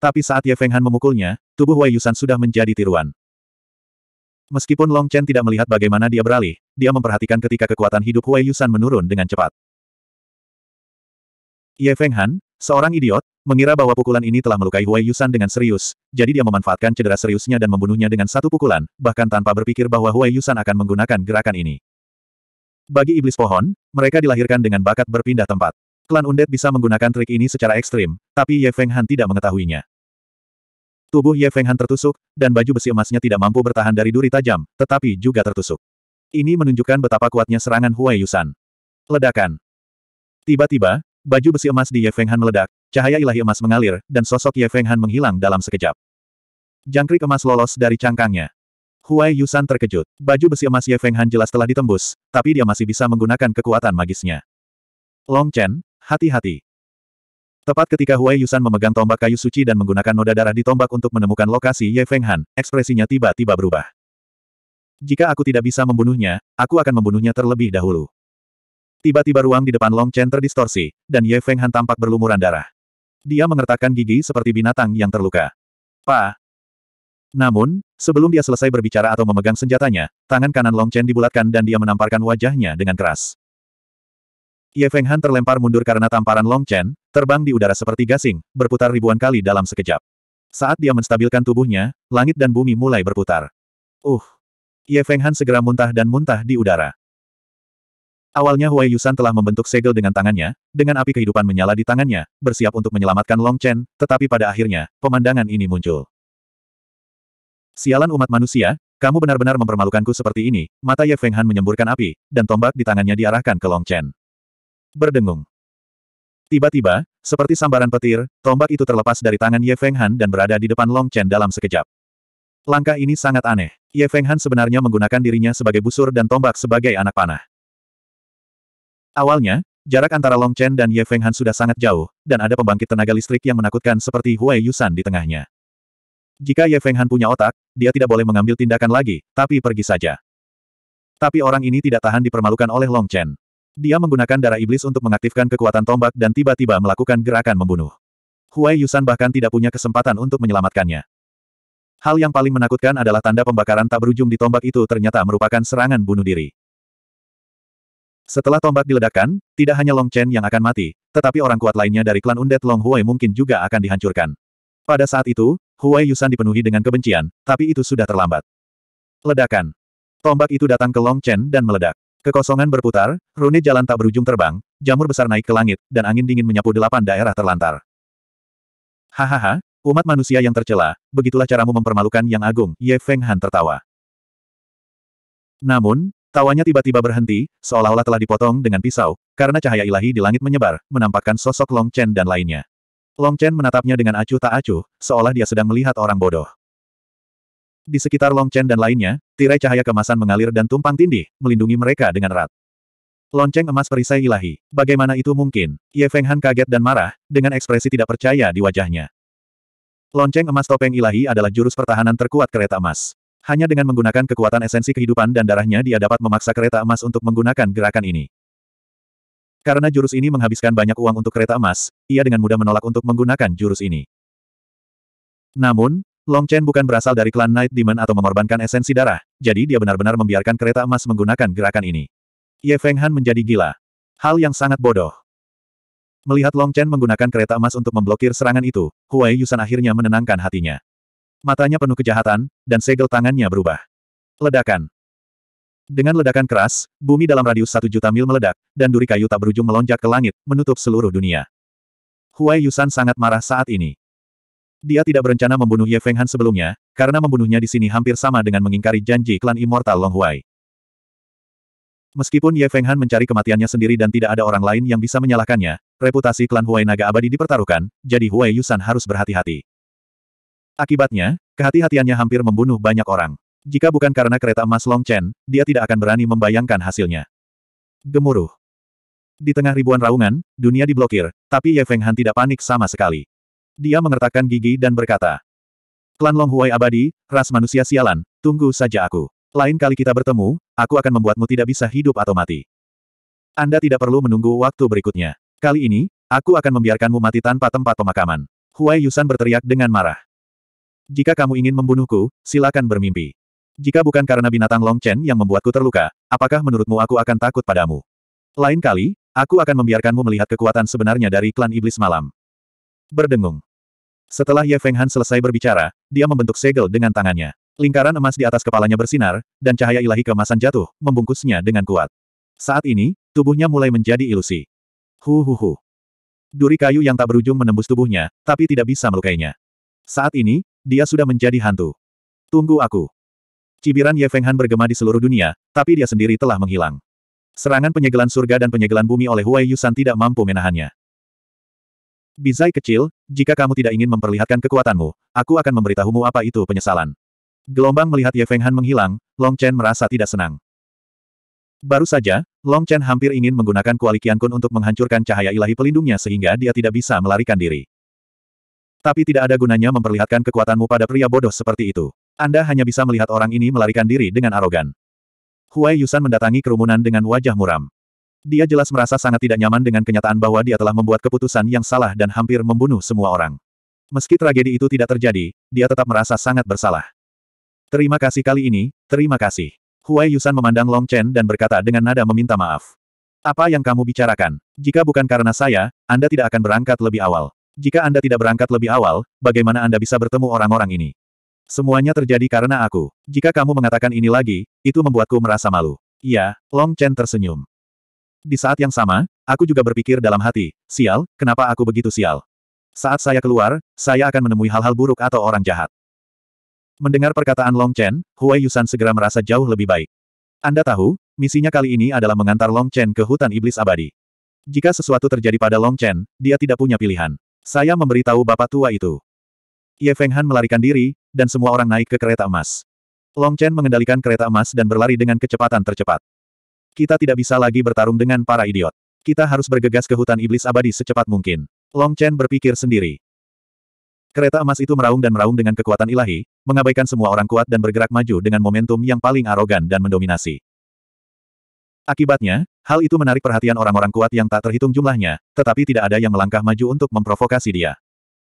Tapi saat Ye Feng Fenghan memukulnya, tubuh Huai Yusan sudah menjadi tiruan. Meskipun Long Chen tidak melihat bagaimana dia beralih, dia memperhatikan ketika kekuatan hidup Wei Yusan menurun dengan cepat. Ye Feng Han, seorang idiot, mengira bahwa pukulan ini telah melukai Wei Yusan dengan serius, jadi dia memanfaatkan cedera seriusnya dan membunuhnya dengan satu pukulan, bahkan tanpa berpikir bahwa Wei Yusan akan menggunakan gerakan ini. Bagi iblis pohon, mereka dilahirkan dengan bakat berpindah tempat. Klan Undead bisa menggunakan trik ini secara ekstrim, tapi Ye Feng Han tidak mengetahuinya. Tubuh Ye Fenghan tertusuk, dan baju besi emasnya tidak mampu bertahan dari duri tajam, tetapi juga tertusuk. Ini menunjukkan betapa kuatnya serangan Huai Yusan. Ledakan. Tiba-tiba, baju besi emas di Ye Fenghan meledak, cahaya ilahi emas mengalir, dan sosok Ye Fenghan menghilang dalam sekejap. Jangkrik emas lolos dari cangkangnya. Huai Yusan terkejut. Baju besi emas Ye Fenghan jelas telah ditembus, tapi dia masih bisa menggunakan kekuatan magisnya. Long Chen, hati-hati. Tepat ketika Huai Yusan memegang tombak kayu suci dan menggunakan noda darah di tombak untuk menemukan lokasi Ye Feng Han, ekspresinya tiba-tiba berubah. Jika aku tidak bisa membunuhnya, aku akan membunuhnya terlebih dahulu. Tiba-tiba ruang di depan Long Chen terdistorsi, dan Ye Feng Han tampak berlumuran darah. Dia mengertakkan gigi seperti binatang yang terluka. Pa! Namun, sebelum dia selesai berbicara atau memegang senjatanya, tangan kanan Long Chen dibulatkan dan dia menamparkan wajahnya dengan keras. Ye Feng Han terlempar mundur karena tamparan Long Chen, Terbang di udara seperti gasing, berputar ribuan kali dalam sekejap. Saat dia menstabilkan tubuhnya, langit dan bumi mulai berputar. Uh! Ye Feng Han segera muntah dan muntah di udara. Awalnya Huai Yusan telah membentuk segel dengan tangannya, dengan api kehidupan menyala di tangannya, bersiap untuk menyelamatkan Long Chen, tetapi pada akhirnya, pemandangan ini muncul. Sialan umat manusia, kamu benar-benar mempermalukanku seperti ini, mata Ye Feng Han menyemburkan api, dan tombak di tangannya diarahkan ke Long Chen. Berdengung. Tiba-tiba, seperti sambaran petir, tombak itu terlepas dari tangan Ye Feng Han dan berada di depan Long Chen dalam sekejap. Langkah ini sangat aneh. Ye Feng Han sebenarnya menggunakan dirinya sebagai busur dan tombak sebagai anak panah. Awalnya, jarak antara Long Chen dan Ye Feng Han sudah sangat jauh, dan ada pembangkit tenaga listrik yang menakutkan seperti Huai Yusan di tengahnya. Jika Ye Feng Han punya otak, dia tidak boleh mengambil tindakan lagi, tapi pergi saja. Tapi orang ini tidak tahan dipermalukan oleh Long Chen. Dia menggunakan darah iblis untuk mengaktifkan kekuatan tombak dan tiba-tiba melakukan gerakan membunuh. Huai Yusan bahkan tidak punya kesempatan untuk menyelamatkannya. Hal yang paling menakutkan adalah tanda pembakaran tak berujung di tombak itu ternyata merupakan serangan bunuh diri. Setelah tombak diledakkan, tidak hanya Long Chen yang akan mati, tetapi orang kuat lainnya dari klan Undead Long Huai mungkin juga akan dihancurkan. Pada saat itu, Huai Yusan dipenuhi dengan kebencian, tapi itu sudah terlambat. Ledakan. Tombak itu datang ke Long Chen dan meledak. Kekosongan berputar, rune jalan tak berujung terbang, jamur besar naik ke langit, dan angin dingin menyapu delapan daerah terlantar. Hahaha, umat manusia yang tercela, begitulah caramu mempermalukan yang agung, Ye Feng Han tertawa. Namun, Tawanya tiba-tiba berhenti, seolah-olah telah dipotong dengan pisau, karena cahaya ilahi di langit menyebar, menampakkan sosok Long Chen dan lainnya. Long Chen menatapnya dengan acuh tak acuh, seolah dia sedang melihat orang bodoh. Di sekitar Longchen dan lainnya, tirai cahaya kemasan mengalir dan tumpang tindih, melindungi mereka dengan erat. Lonceng emas perisai ilahi. Bagaimana itu mungkin? Ye Feng Han kaget dan marah, dengan ekspresi tidak percaya di wajahnya. Lonceng emas topeng ilahi adalah jurus pertahanan terkuat kereta emas. Hanya dengan menggunakan kekuatan esensi kehidupan dan darahnya dia dapat memaksa kereta emas untuk menggunakan gerakan ini. Karena jurus ini menghabiskan banyak uang untuk kereta emas, ia dengan mudah menolak untuk menggunakan jurus ini. Namun, Long Chen bukan berasal dari klan Night Demon atau mengorbankan esensi darah, jadi dia benar-benar membiarkan kereta emas menggunakan gerakan ini. Ye Feng Han menjadi gila. Hal yang sangat bodoh. Melihat Long Chen menggunakan kereta emas untuk memblokir serangan itu, Huai Yusan akhirnya menenangkan hatinya. Matanya penuh kejahatan, dan segel tangannya berubah. Ledakan. Dengan ledakan keras, bumi dalam radius satu juta mil meledak, dan duri kayu tak berujung melonjak ke langit, menutup seluruh dunia. Huai Yusan sangat marah saat ini. Dia tidak berencana membunuh Ye Feng Han sebelumnya, karena membunuhnya di sini hampir sama dengan mengingkari janji klan Immortal Long Huai. Meskipun Ye Feng Han mencari kematiannya sendiri dan tidak ada orang lain yang bisa menyalahkannya, reputasi klan Huai Naga abadi dipertaruhkan, jadi Huai Yusan harus berhati-hati. Akibatnya, kehati-hatiannya hampir membunuh banyak orang. Jika bukan karena kereta emas Long Chen, dia tidak akan berani membayangkan hasilnya. Gemuruh. Di tengah ribuan raungan, dunia diblokir, tapi Ye Feng Han tidak panik sama sekali. Dia mengertakkan gigi dan berkata. Klan Long Huai abadi, ras manusia sialan, tunggu saja aku. Lain kali kita bertemu, aku akan membuatmu tidak bisa hidup atau mati. Anda tidak perlu menunggu waktu berikutnya. Kali ini, aku akan membiarkanmu mati tanpa tempat pemakaman. Huai Yusan berteriak dengan marah. Jika kamu ingin membunuhku, silakan bermimpi. Jika bukan karena binatang Long Chen yang membuatku terluka, apakah menurutmu aku akan takut padamu? Lain kali, aku akan membiarkanmu melihat kekuatan sebenarnya dari klan iblis malam. Berdengung. Setelah Ye Feng Han selesai berbicara, dia membentuk segel dengan tangannya. Lingkaran emas di atas kepalanya bersinar, dan cahaya ilahi kemasan jatuh, membungkusnya dengan kuat. Saat ini, tubuhnya mulai menjadi ilusi. Hu hu hu. Duri kayu yang tak berujung menembus tubuhnya, tapi tidak bisa melukainya. Saat ini, dia sudah menjadi hantu. Tunggu aku. Cibiran Ye Feng Han bergema di seluruh dunia, tapi dia sendiri telah menghilang. Serangan penyegelan surga dan penyegelan bumi oleh Huai Yusan tidak mampu menahannya. Bizai kecil, jika kamu tidak ingin memperlihatkan kekuatanmu, aku akan memberitahumu apa itu penyesalan. Gelombang melihat Ye Feng Han menghilang, Long Chen merasa tidak senang. Baru saja, Long Chen hampir ingin menggunakan kuali Kun untuk menghancurkan cahaya ilahi pelindungnya sehingga dia tidak bisa melarikan diri. Tapi tidak ada gunanya memperlihatkan kekuatanmu pada pria bodoh seperti itu. Anda hanya bisa melihat orang ini melarikan diri dengan arogan. Huai Yusan mendatangi kerumunan dengan wajah muram. Dia jelas merasa sangat tidak nyaman dengan kenyataan bahwa dia telah membuat keputusan yang salah dan hampir membunuh semua orang. Meski tragedi itu tidak terjadi, dia tetap merasa sangat bersalah. Terima kasih kali ini, terima kasih. Huai Yusan memandang Long Chen dan berkata dengan nada meminta maaf. Apa yang kamu bicarakan? Jika bukan karena saya, Anda tidak akan berangkat lebih awal. Jika Anda tidak berangkat lebih awal, bagaimana Anda bisa bertemu orang-orang ini? Semuanya terjadi karena aku. Jika kamu mengatakan ini lagi, itu membuatku merasa malu. Iya, Long Chen tersenyum. Di saat yang sama, aku juga berpikir dalam hati, sial, kenapa aku begitu sial? Saat saya keluar, saya akan menemui hal-hal buruk atau orang jahat. Mendengar perkataan Long Chen, Huai Yusan segera merasa jauh lebih baik. Anda tahu, misinya kali ini adalah mengantar Long Chen ke hutan iblis abadi. Jika sesuatu terjadi pada Long Chen, dia tidak punya pilihan. Saya memberitahu bapak tua itu. Ye Feng Han melarikan diri, dan semua orang naik ke kereta emas. Long Chen mengendalikan kereta emas dan berlari dengan kecepatan tercepat. Kita tidak bisa lagi bertarung dengan para idiot. Kita harus bergegas ke hutan iblis abadi secepat mungkin. Long Chen berpikir sendiri. Kereta emas itu meraung dan meraung dengan kekuatan ilahi, mengabaikan semua orang kuat dan bergerak maju dengan momentum yang paling arogan dan mendominasi. Akibatnya, hal itu menarik perhatian orang-orang kuat yang tak terhitung jumlahnya, tetapi tidak ada yang melangkah maju untuk memprovokasi dia.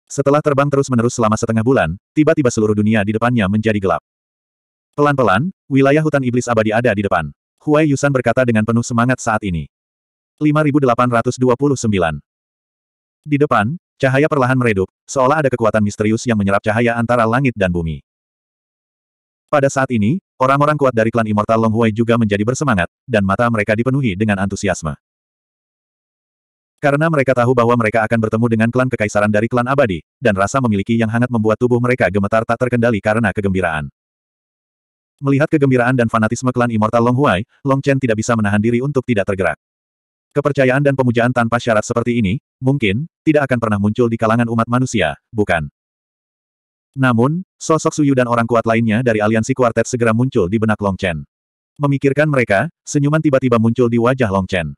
Setelah terbang terus-menerus selama setengah bulan, tiba-tiba seluruh dunia di depannya menjadi gelap. Pelan-pelan, wilayah hutan iblis abadi ada di depan. Huai Yusan berkata dengan penuh semangat saat ini. 5829. Di depan, cahaya perlahan meredup, seolah ada kekuatan misterius yang menyerap cahaya antara langit dan bumi. Pada saat ini, orang-orang kuat dari klan Immortal Long Huai juga menjadi bersemangat, dan mata mereka dipenuhi dengan antusiasme. Karena mereka tahu bahwa mereka akan bertemu dengan klan kekaisaran dari klan abadi, dan rasa memiliki yang hangat membuat tubuh mereka gemetar tak terkendali karena kegembiraan. Melihat kegembiraan dan fanatisme klan Immortal Long Huai, Long Chen tidak bisa menahan diri untuk tidak tergerak. Kepercayaan dan pemujaan tanpa syarat seperti ini, mungkin, tidak akan pernah muncul di kalangan umat manusia, bukan? Namun, sosok Suyu dan orang kuat lainnya dari aliansi kuartet segera muncul di benak Long Chen. Memikirkan mereka, senyuman tiba-tiba muncul di wajah Long Chen.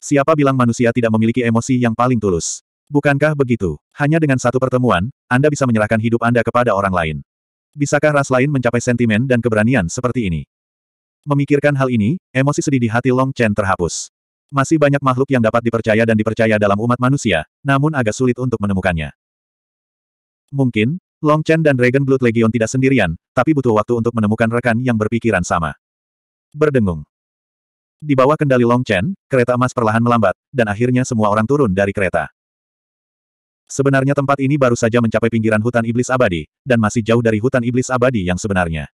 Siapa bilang manusia tidak memiliki emosi yang paling tulus? Bukankah begitu? Hanya dengan satu pertemuan, Anda bisa menyerahkan hidup Anda kepada orang lain. Bisakah ras lain mencapai sentimen dan keberanian seperti ini? Memikirkan hal ini, emosi sedih di hati Long Chen terhapus. Masih banyak makhluk yang dapat dipercaya dan dipercaya dalam umat manusia, namun agak sulit untuk menemukannya. Mungkin, Long Chen dan Dragon Blood Legion tidak sendirian, tapi butuh waktu untuk menemukan rekan yang berpikiran sama. Berdengung. Di bawah kendali Long Chen, kereta emas perlahan melambat, dan akhirnya semua orang turun dari kereta. Sebenarnya tempat ini baru saja mencapai pinggiran hutan iblis abadi, dan masih jauh dari hutan iblis abadi yang sebenarnya.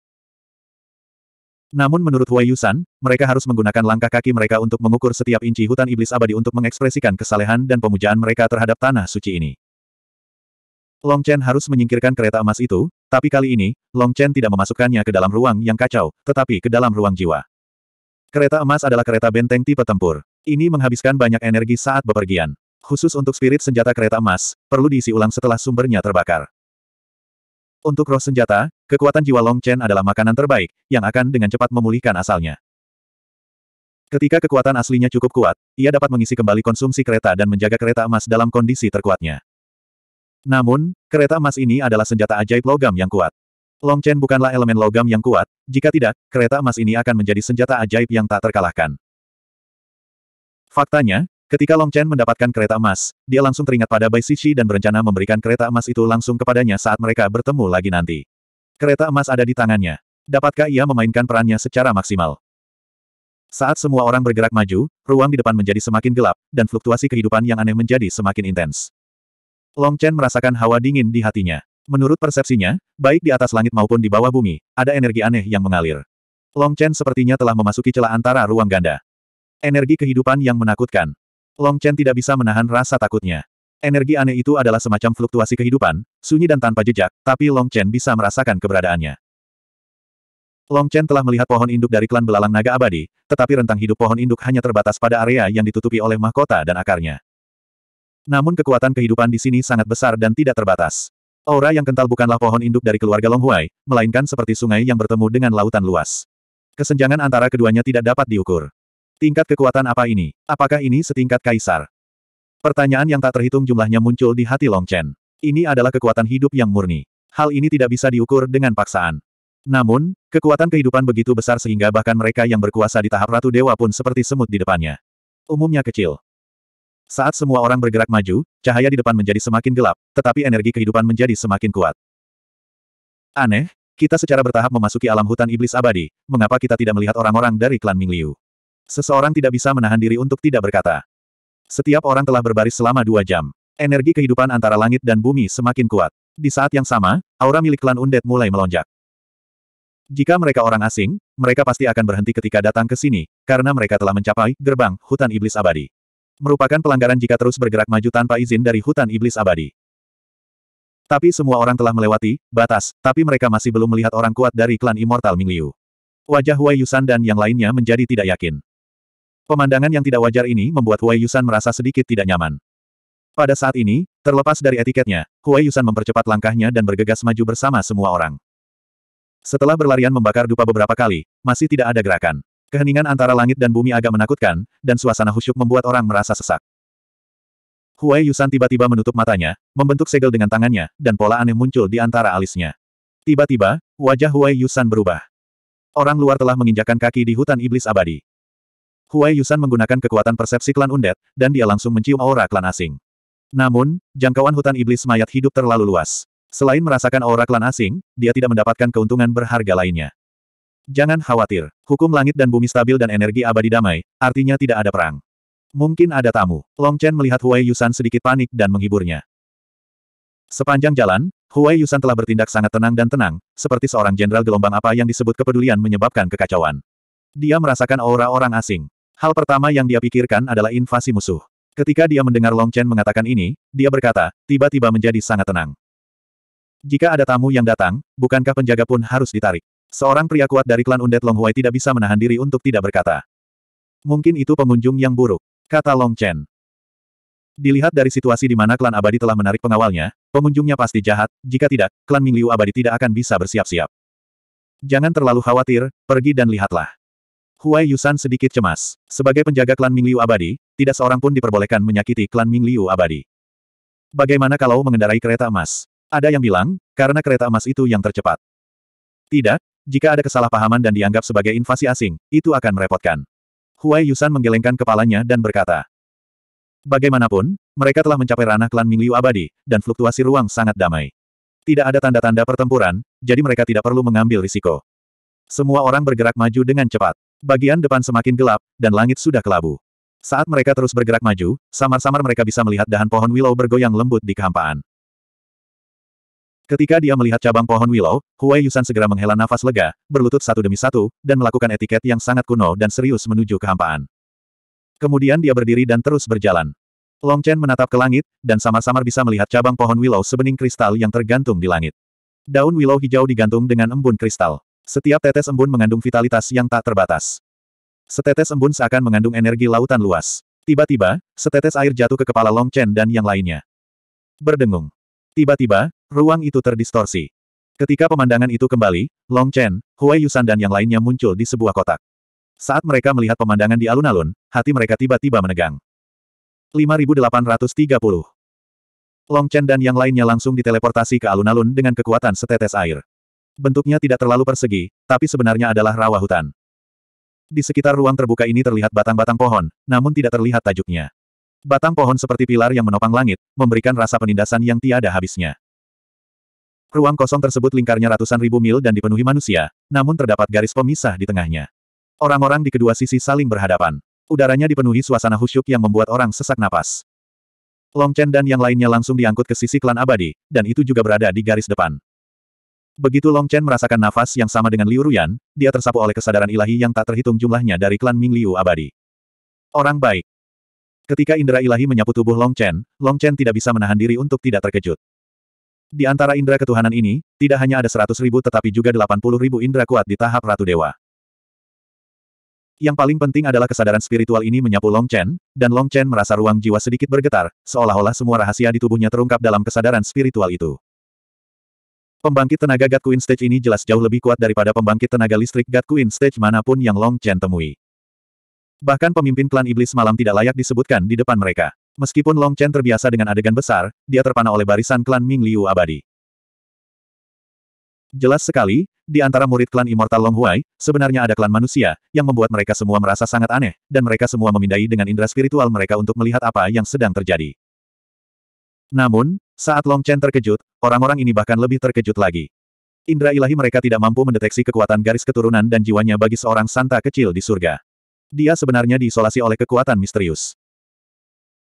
Namun menurut Wei Yusan, mereka harus menggunakan langkah kaki mereka untuk mengukur setiap inci hutan iblis abadi untuk mengekspresikan kesalehan dan pemujaan mereka terhadap tanah suci ini. Long Chen harus menyingkirkan kereta emas itu, tapi kali ini, Long Chen tidak memasukkannya ke dalam ruang yang kacau, tetapi ke dalam ruang jiwa. Kereta emas adalah kereta benteng tipe tempur. Ini menghabiskan banyak energi saat bepergian. Khusus untuk spirit senjata kereta emas, perlu diisi ulang setelah sumbernya terbakar. Untuk roh senjata, kekuatan jiwa Long Chen adalah makanan terbaik, yang akan dengan cepat memulihkan asalnya. Ketika kekuatan aslinya cukup kuat, ia dapat mengisi kembali konsumsi kereta dan menjaga kereta emas dalam kondisi terkuatnya. Namun, kereta emas ini adalah senjata ajaib logam yang kuat. Long Chen bukanlah elemen logam yang kuat, jika tidak, kereta emas ini akan menjadi senjata ajaib yang tak terkalahkan. Faktanya, Ketika Long Chen mendapatkan kereta emas, dia langsung teringat pada Bai Shishi dan berencana memberikan kereta emas itu langsung kepadanya saat mereka bertemu lagi nanti. Kereta emas ada di tangannya. Dapatkah ia memainkan perannya secara maksimal? Saat semua orang bergerak maju, ruang di depan menjadi semakin gelap, dan fluktuasi kehidupan yang aneh menjadi semakin intens. Long Chen merasakan hawa dingin di hatinya. Menurut persepsinya, baik di atas langit maupun di bawah bumi, ada energi aneh yang mengalir. Long Chen sepertinya telah memasuki celah antara ruang ganda. Energi kehidupan yang menakutkan. Long Chen tidak bisa menahan rasa takutnya. Energi aneh itu adalah semacam fluktuasi kehidupan, sunyi dan tanpa jejak, tapi Long Chen bisa merasakan keberadaannya. Long Chen telah melihat pohon induk dari klan belalang naga abadi, tetapi rentang hidup pohon induk hanya terbatas pada area yang ditutupi oleh mahkota dan akarnya. Namun kekuatan kehidupan di sini sangat besar dan tidak terbatas. Aura yang kental bukanlah pohon induk dari keluarga Long Huai, melainkan seperti sungai yang bertemu dengan lautan luas. Kesenjangan antara keduanya tidak dapat diukur. Tingkat kekuatan apa ini? Apakah ini setingkat kaisar? Pertanyaan yang tak terhitung jumlahnya muncul di hati Long Chen. Ini adalah kekuatan hidup yang murni. Hal ini tidak bisa diukur dengan paksaan. Namun, kekuatan kehidupan begitu besar sehingga bahkan mereka yang berkuasa di tahap Ratu Dewa pun seperti semut di depannya. Umumnya kecil. Saat semua orang bergerak maju, cahaya di depan menjadi semakin gelap, tetapi energi kehidupan menjadi semakin kuat. Aneh, kita secara bertahap memasuki alam hutan iblis abadi, mengapa kita tidak melihat orang-orang dari klan Mingliu? Seseorang tidak bisa menahan diri untuk tidak berkata. Setiap orang telah berbaris selama dua jam. Energi kehidupan antara langit dan bumi semakin kuat. Di saat yang sama, aura milik klan Undead mulai melonjak. Jika mereka orang asing, mereka pasti akan berhenti ketika datang ke sini, karena mereka telah mencapai gerbang hutan iblis abadi. Merupakan pelanggaran jika terus bergerak maju tanpa izin dari hutan iblis abadi. Tapi semua orang telah melewati batas, tapi mereka masih belum melihat orang kuat dari klan Immortal Mingliu. Wajah Wei Yusan dan yang lainnya menjadi tidak yakin. Pemandangan yang tidak wajar ini membuat Huai Yusan merasa sedikit tidak nyaman. Pada saat ini, terlepas dari etiketnya, Huai Yusan mempercepat langkahnya dan bergegas maju bersama semua orang. Setelah berlarian membakar dupa beberapa kali, masih tidak ada gerakan. Keheningan antara langit dan bumi agak menakutkan, dan suasana khusyuk membuat orang merasa sesak. Huai Yusan tiba-tiba menutup matanya, membentuk segel dengan tangannya, dan pola aneh muncul di antara alisnya. Tiba-tiba, wajah Huai Yusan berubah. Orang luar telah menginjakan kaki di hutan iblis abadi. Huai Yusan menggunakan kekuatan persepsi klan undet, dan dia langsung mencium aura klan asing. Namun, jangkauan hutan iblis mayat hidup terlalu luas. Selain merasakan aura klan asing, dia tidak mendapatkan keuntungan berharga lainnya. Jangan khawatir, hukum langit dan bumi stabil dan energi abadi damai, artinya tidak ada perang. Mungkin ada tamu. Long Chen melihat Huai Yusan sedikit panik dan menghiburnya. Sepanjang jalan, Huai Yusan telah bertindak sangat tenang dan tenang, seperti seorang jenderal gelombang apa yang disebut kepedulian menyebabkan kekacauan. Dia merasakan aura orang asing. Hal pertama yang dia pikirkan adalah invasi musuh. Ketika dia mendengar Long Chen mengatakan ini, dia berkata, tiba-tiba menjadi sangat tenang. Jika ada tamu yang datang, bukankah penjaga pun harus ditarik? Seorang pria kuat dari klan Undead Long Huai tidak bisa menahan diri untuk tidak berkata. Mungkin itu pengunjung yang buruk, kata Long Chen. Dilihat dari situasi di mana klan abadi telah menarik pengawalnya, pengunjungnya pasti jahat, jika tidak, klan Mingliu abadi tidak akan bisa bersiap-siap. Jangan terlalu khawatir, pergi dan lihatlah. Huai Yusan sedikit cemas. Sebagai penjaga klan Mingliu abadi, tidak seorang pun diperbolehkan menyakiti klan Mingliu abadi. Bagaimana kalau mengendarai kereta emas? Ada yang bilang, karena kereta emas itu yang tercepat. Tidak, jika ada kesalahpahaman dan dianggap sebagai invasi asing, itu akan merepotkan. Huai Yusan menggelengkan kepalanya dan berkata. Bagaimanapun, mereka telah mencapai ranah klan Mingliu abadi, dan fluktuasi ruang sangat damai. Tidak ada tanda-tanda pertempuran, jadi mereka tidak perlu mengambil risiko. Semua orang bergerak maju dengan cepat. Bagian depan semakin gelap, dan langit sudah kelabu. Saat mereka terus bergerak maju, samar-samar mereka bisa melihat dahan pohon willow bergoyang lembut di kehampaan. Ketika dia melihat cabang pohon willow, Huai Yusan segera menghela nafas lega, berlutut satu demi satu, dan melakukan etiket yang sangat kuno dan serius menuju kehampaan. Kemudian dia berdiri dan terus berjalan. Long Chen menatap ke langit, dan samar-samar bisa melihat cabang pohon willow sebening kristal yang tergantung di langit. Daun willow hijau digantung dengan embun kristal. Setiap tetes embun mengandung vitalitas yang tak terbatas. Setetes embun seakan mengandung energi lautan luas. Tiba-tiba, setetes air jatuh ke kepala Long Chen dan yang lainnya. Berdengung. Tiba-tiba, ruang itu terdistorsi. Ketika pemandangan itu kembali, Long Chen, Huai Yusan dan yang lainnya muncul di sebuah kotak. Saat mereka melihat pemandangan di alun-alun, hati mereka tiba-tiba menegang. 5830 Long Chen dan yang lainnya langsung diteleportasi ke alun-alun dengan kekuatan setetes air. Bentuknya tidak terlalu persegi, tapi sebenarnya adalah rawa hutan. Di sekitar ruang terbuka ini terlihat batang-batang pohon, namun tidak terlihat tajuknya. Batang pohon seperti pilar yang menopang langit, memberikan rasa penindasan yang tiada habisnya. Ruang kosong tersebut lingkarnya ratusan ribu mil dan dipenuhi manusia, namun terdapat garis pemisah di tengahnya. Orang-orang di kedua sisi saling berhadapan. Udaranya dipenuhi suasana khusyuk yang membuat orang sesak napas. Long Chen dan yang lainnya langsung diangkut ke sisi klan abadi, dan itu juga berada di garis depan. Begitu Long Chen merasakan nafas yang sama dengan Liu Ruyan, dia tersapu oleh kesadaran ilahi yang tak terhitung jumlahnya dari klan Ming Liu abadi. Orang baik. Ketika indera ilahi menyapu tubuh Long Chen, Long Chen tidak bisa menahan diri untuk tidak terkejut. Di antara indera ketuhanan ini, tidak hanya ada seratus ribu tetapi juga delapan puluh ribu indera kuat di tahap Ratu Dewa. Yang paling penting adalah kesadaran spiritual ini menyapu Long Chen, dan Long Chen merasa ruang jiwa sedikit bergetar, seolah-olah semua rahasia di tubuhnya terungkap dalam kesadaran spiritual itu. Pembangkit tenaga God Queen Stage ini jelas jauh lebih kuat daripada pembangkit tenaga listrik God Queen Stage manapun yang Long Chen temui. Bahkan pemimpin klan iblis malam tidak layak disebutkan di depan mereka. Meskipun Long Chen terbiasa dengan adegan besar, dia terpana oleh barisan klan Ming Liu abadi. Jelas sekali, di antara murid klan Immortal Long Huai, sebenarnya ada klan manusia, yang membuat mereka semua merasa sangat aneh, dan mereka semua memindai dengan indera spiritual mereka untuk melihat apa yang sedang terjadi. Namun, saat Long Chen terkejut, orang-orang ini bahkan lebih terkejut lagi. Indra ilahi mereka tidak mampu mendeteksi kekuatan garis keturunan dan jiwanya bagi seorang santa kecil di surga. Dia sebenarnya diisolasi oleh kekuatan misterius.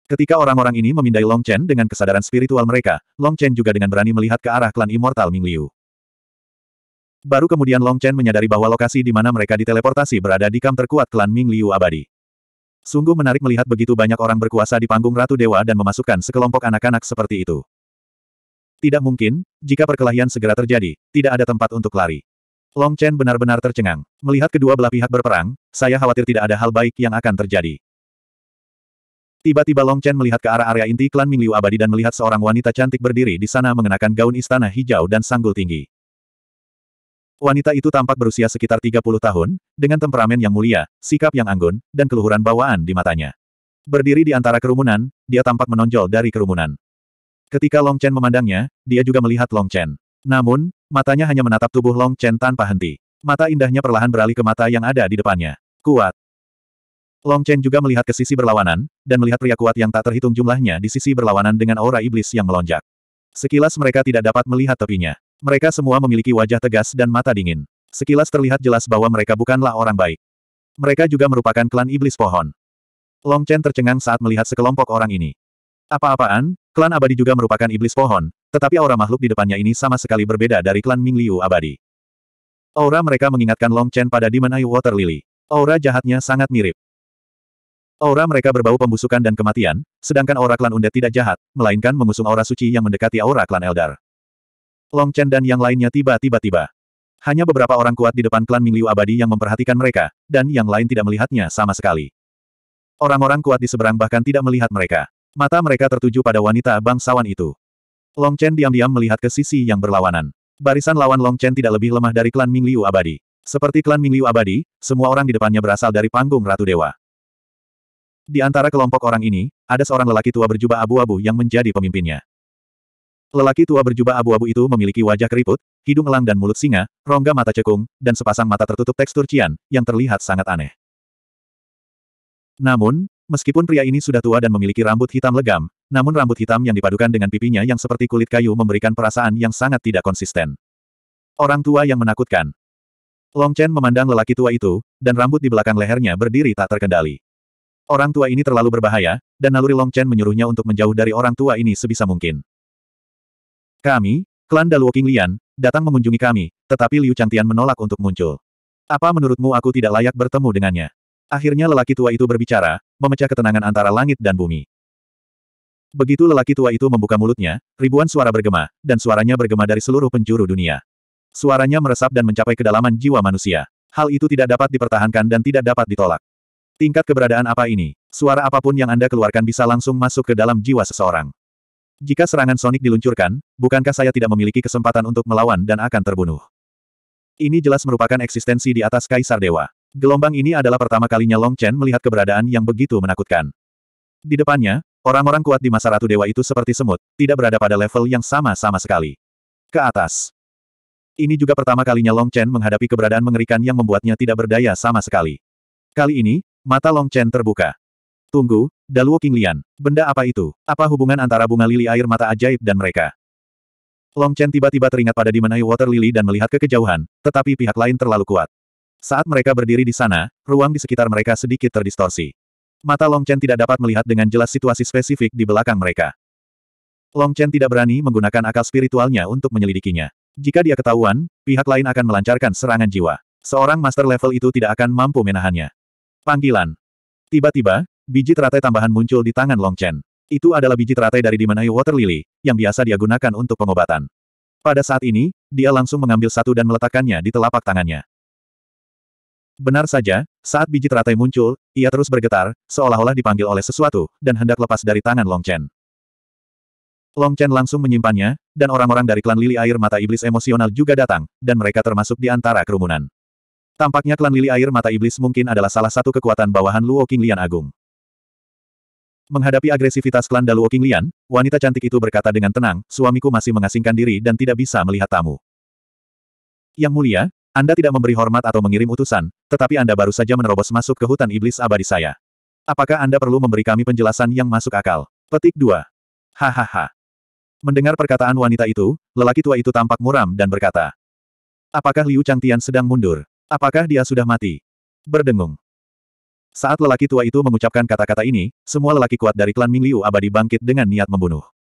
Ketika orang-orang ini memindai Long Chen dengan kesadaran spiritual mereka, Long Chen juga dengan berani melihat ke arah klan Immortal Ming Liu. Baru kemudian Long Chen menyadari bahwa lokasi di mana mereka diteleportasi berada di kam terkuat klan Ming Liu abadi. Sungguh menarik melihat begitu banyak orang berkuasa di panggung Ratu Dewa dan memasukkan sekelompok anak-anak seperti itu. Tidak mungkin, jika perkelahian segera terjadi, tidak ada tempat untuk lari. Long Chen benar-benar tercengang. Melihat kedua belah pihak berperang, saya khawatir tidak ada hal baik yang akan terjadi. Tiba-tiba Long Chen melihat ke arah area inti klan Mingliu Abadi dan melihat seorang wanita cantik berdiri di sana mengenakan gaun istana hijau dan sanggul tinggi. Wanita itu tampak berusia sekitar 30 tahun, dengan temperamen yang mulia, sikap yang anggun, dan keluhuran bawaan di matanya. Berdiri di antara kerumunan, dia tampak menonjol dari kerumunan. Ketika Long Chen memandangnya, dia juga melihat Long Chen. Namun, matanya hanya menatap tubuh Long Chen tanpa henti. Mata indahnya perlahan beralih ke mata yang ada di depannya. Kuat. Long Chen juga melihat ke sisi berlawanan, dan melihat pria kuat yang tak terhitung jumlahnya di sisi berlawanan dengan aura iblis yang melonjak. Sekilas mereka tidak dapat melihat tepinya. Mereka semua memiliki wajah tegas dan mata dingin. Sekilas terlihat jelas bahwa mereka bukanlah orang baik. Mereka juga merupakan klan iblis pohon. Long Chen tercengang saat melihat sekelompok orang ini. Apa-apaan, klan abadi juga merupakan iblis pohon, tetapi aura makhluk di depannya ini sama sekali berbeda dari klan Ming Liu abadi. Aura mereka mengingatkan Long Chen pada Demon Eye Water Lily. Aura jahatnya sangat mirip. Aura mereka berbau pembusukan dan kematian, sedangkan aura klan Undead tidak jahat, melainkan mengusung aura suci yang mendekati aura klan Eldar. Long Chen dan yang lainnya tiba-tiba-tiba. Hanya beberapa orang kuat di depan klan Mingliu abadi yang memperhatikan mereka, dan yang lain tidak melihatnya sama sekali. Orang-orang kuat di seberang bahkan tidak melihat mereka. Mata mereka tertuju pada wanita bangsawan itu. Long Chen diam-diam melihat ke sisi yang berlawanan. Barisan lawan Long Chen tidak lebih lemah dari klan Mingliu abadi. Seperti klan Mingliu abadi, semua orang di depannya berasal dari panggung Ratu Dewa. Di antara kelompok orang ini, ada seorang lelaki tua berjubah abu-abu yang menjadi pemimpinnya. Lelaki tua berjubah abu-abu itu memiliki wajah keriput, hidung elang dan mulut singa, rongga mata cekung, dan sepasang mata tertutup tekstur cian, yang terlihat sangat aneh. Namun, meskipun pria ini sudah tua dan memiliki rambut hitam legam, namun rambut hitam yang dipadukan dengan pipinya yang seperti kulit kayu memberikan perasaan yang sangat tidak konsisten. Orang tua yang menakutkan. Long Chen memandang lelaki tua itu, dan rambut di belakang lehernya berdiri tak terkendali. Orang tua ini terlalu berbahaya, dan naluri Long Chen menyuruhnya untuk menjauh dari orang tua ini sebisa mungkin. Kami, klan Daluo Qinglian, datang mengunjungi kami, tetapi Liu Changtian menolak untuk muncul. Apa menurutmu aku tidak layak bertemu dengannya? Akhirnya lelaki tua itu berbicara, memecah ketenangan antara langit dan bumi. Begitu lelaki tua itu membuka mulutnya, ribuan suara bergema, dan suaranya bergema dari seluruh penjuru dunia. Suaranya meresap dan mencapai kedalaman jiwa manusia. Hal itu tidak dapat dipertahankan dan tidak dapat ditolak. Tingkat keberadaan apa ini? Suara apapun yang Anda keluarkan bisa langsung masuk ke dalam jiwa seseorang. Jika serangan sonik diluncurkan, bukankah saya tidak memiliki kesempatan untuk melawan dan akan terbunuh? Ini jelas merupakan eksistensi di atas Kaisar Dewa. Gelombang ini adalah pertama kalinya Long Chen melihat keberadaan yang begitu menakutkan. Di depannya, orang-orang kuat di masa Ratu Dewa itu seperti semut, tidak berada pada level yang sama-sama sekali. Ke atas. Ini juga pertama kalinya Long Chen menghadapi keberadaan mengerikan yang membuatnya tidak berdaya sama sekali. Kali ini, mata Long Chen terbuka. Tunggu, Daluo Qinglian, benda apa itu? Apa hubungan antara bunga lili air mata ajaib dan mereka? Long Chen tiba-tiba teringat pada Dimenai Water Lily dan melihat ke kejauhan, tetapi pihak lain terlalu kuat. Saat mereka berdiri di sana, ruang di sekitar mereka sedikit terdistorsi. Mata Long Chen tidak dapat melihat dengan jelas situasi spesifik di belakang mereka. Long Chen tidak berani menggunakan akal spiritualnya untuk menyelidikinya. Jika dia ketahuan, pihak lain akan melancarkan serangan jiwa. Seorang master level itu tidak akan mampu menahannya. Panggilan. Tiba-tiba, Biji teratai tambahan muncul di tangan Long Chen. Itu adalah biji teratai dari dimenai water lily, yang biasa dia gunakan untuk pengobatan. Pada saat ini, dia langsung mengambil satu dan meletakkannya di telapak tangannya. Benar saja, saat biji teratai muncul, ia terus bergetar, seolah-olah dipanggil oleh sesuatu, dan hendak lepas dari tangan Long Chen. Long Chen langsung menyimpannya, dan orang-orang dari klan lili air mata iblis emosional juga datang, dan mereka termasuk di antara kerumunan. Tampaknya klan lili air mata iblis mungkin adalah salah satu kekuatan bawahan Luo Qinglian Agung. Menghadapi agresivitas klan Daluo Qinglian, wanita cantik itu berkata dengan tenang, suamiku masih mengasingkan diri dan tidak bisa melihat tamu. Yang mulia, Anda tidak memberi hormat atau mengirim utusan, tetapi Anda baru saja menerobos masuk ke hutan iblis abadi saya. Apakah Anda perlu memberi kami penjelasan yang masuk akal? Petik 2. Hahaha. Mendengar perkataan wanita itu, lelaki tua itu tampak muram dan berkata, Apakah Liu Changtian sedang mundur? Apakah dia sudah mati? Berdengung. Saat lelaki tua itu mengucapkan kata-kata ini, semua lelaki kuat dari klan Mingliu abadi bangkit dengan niat membunuh.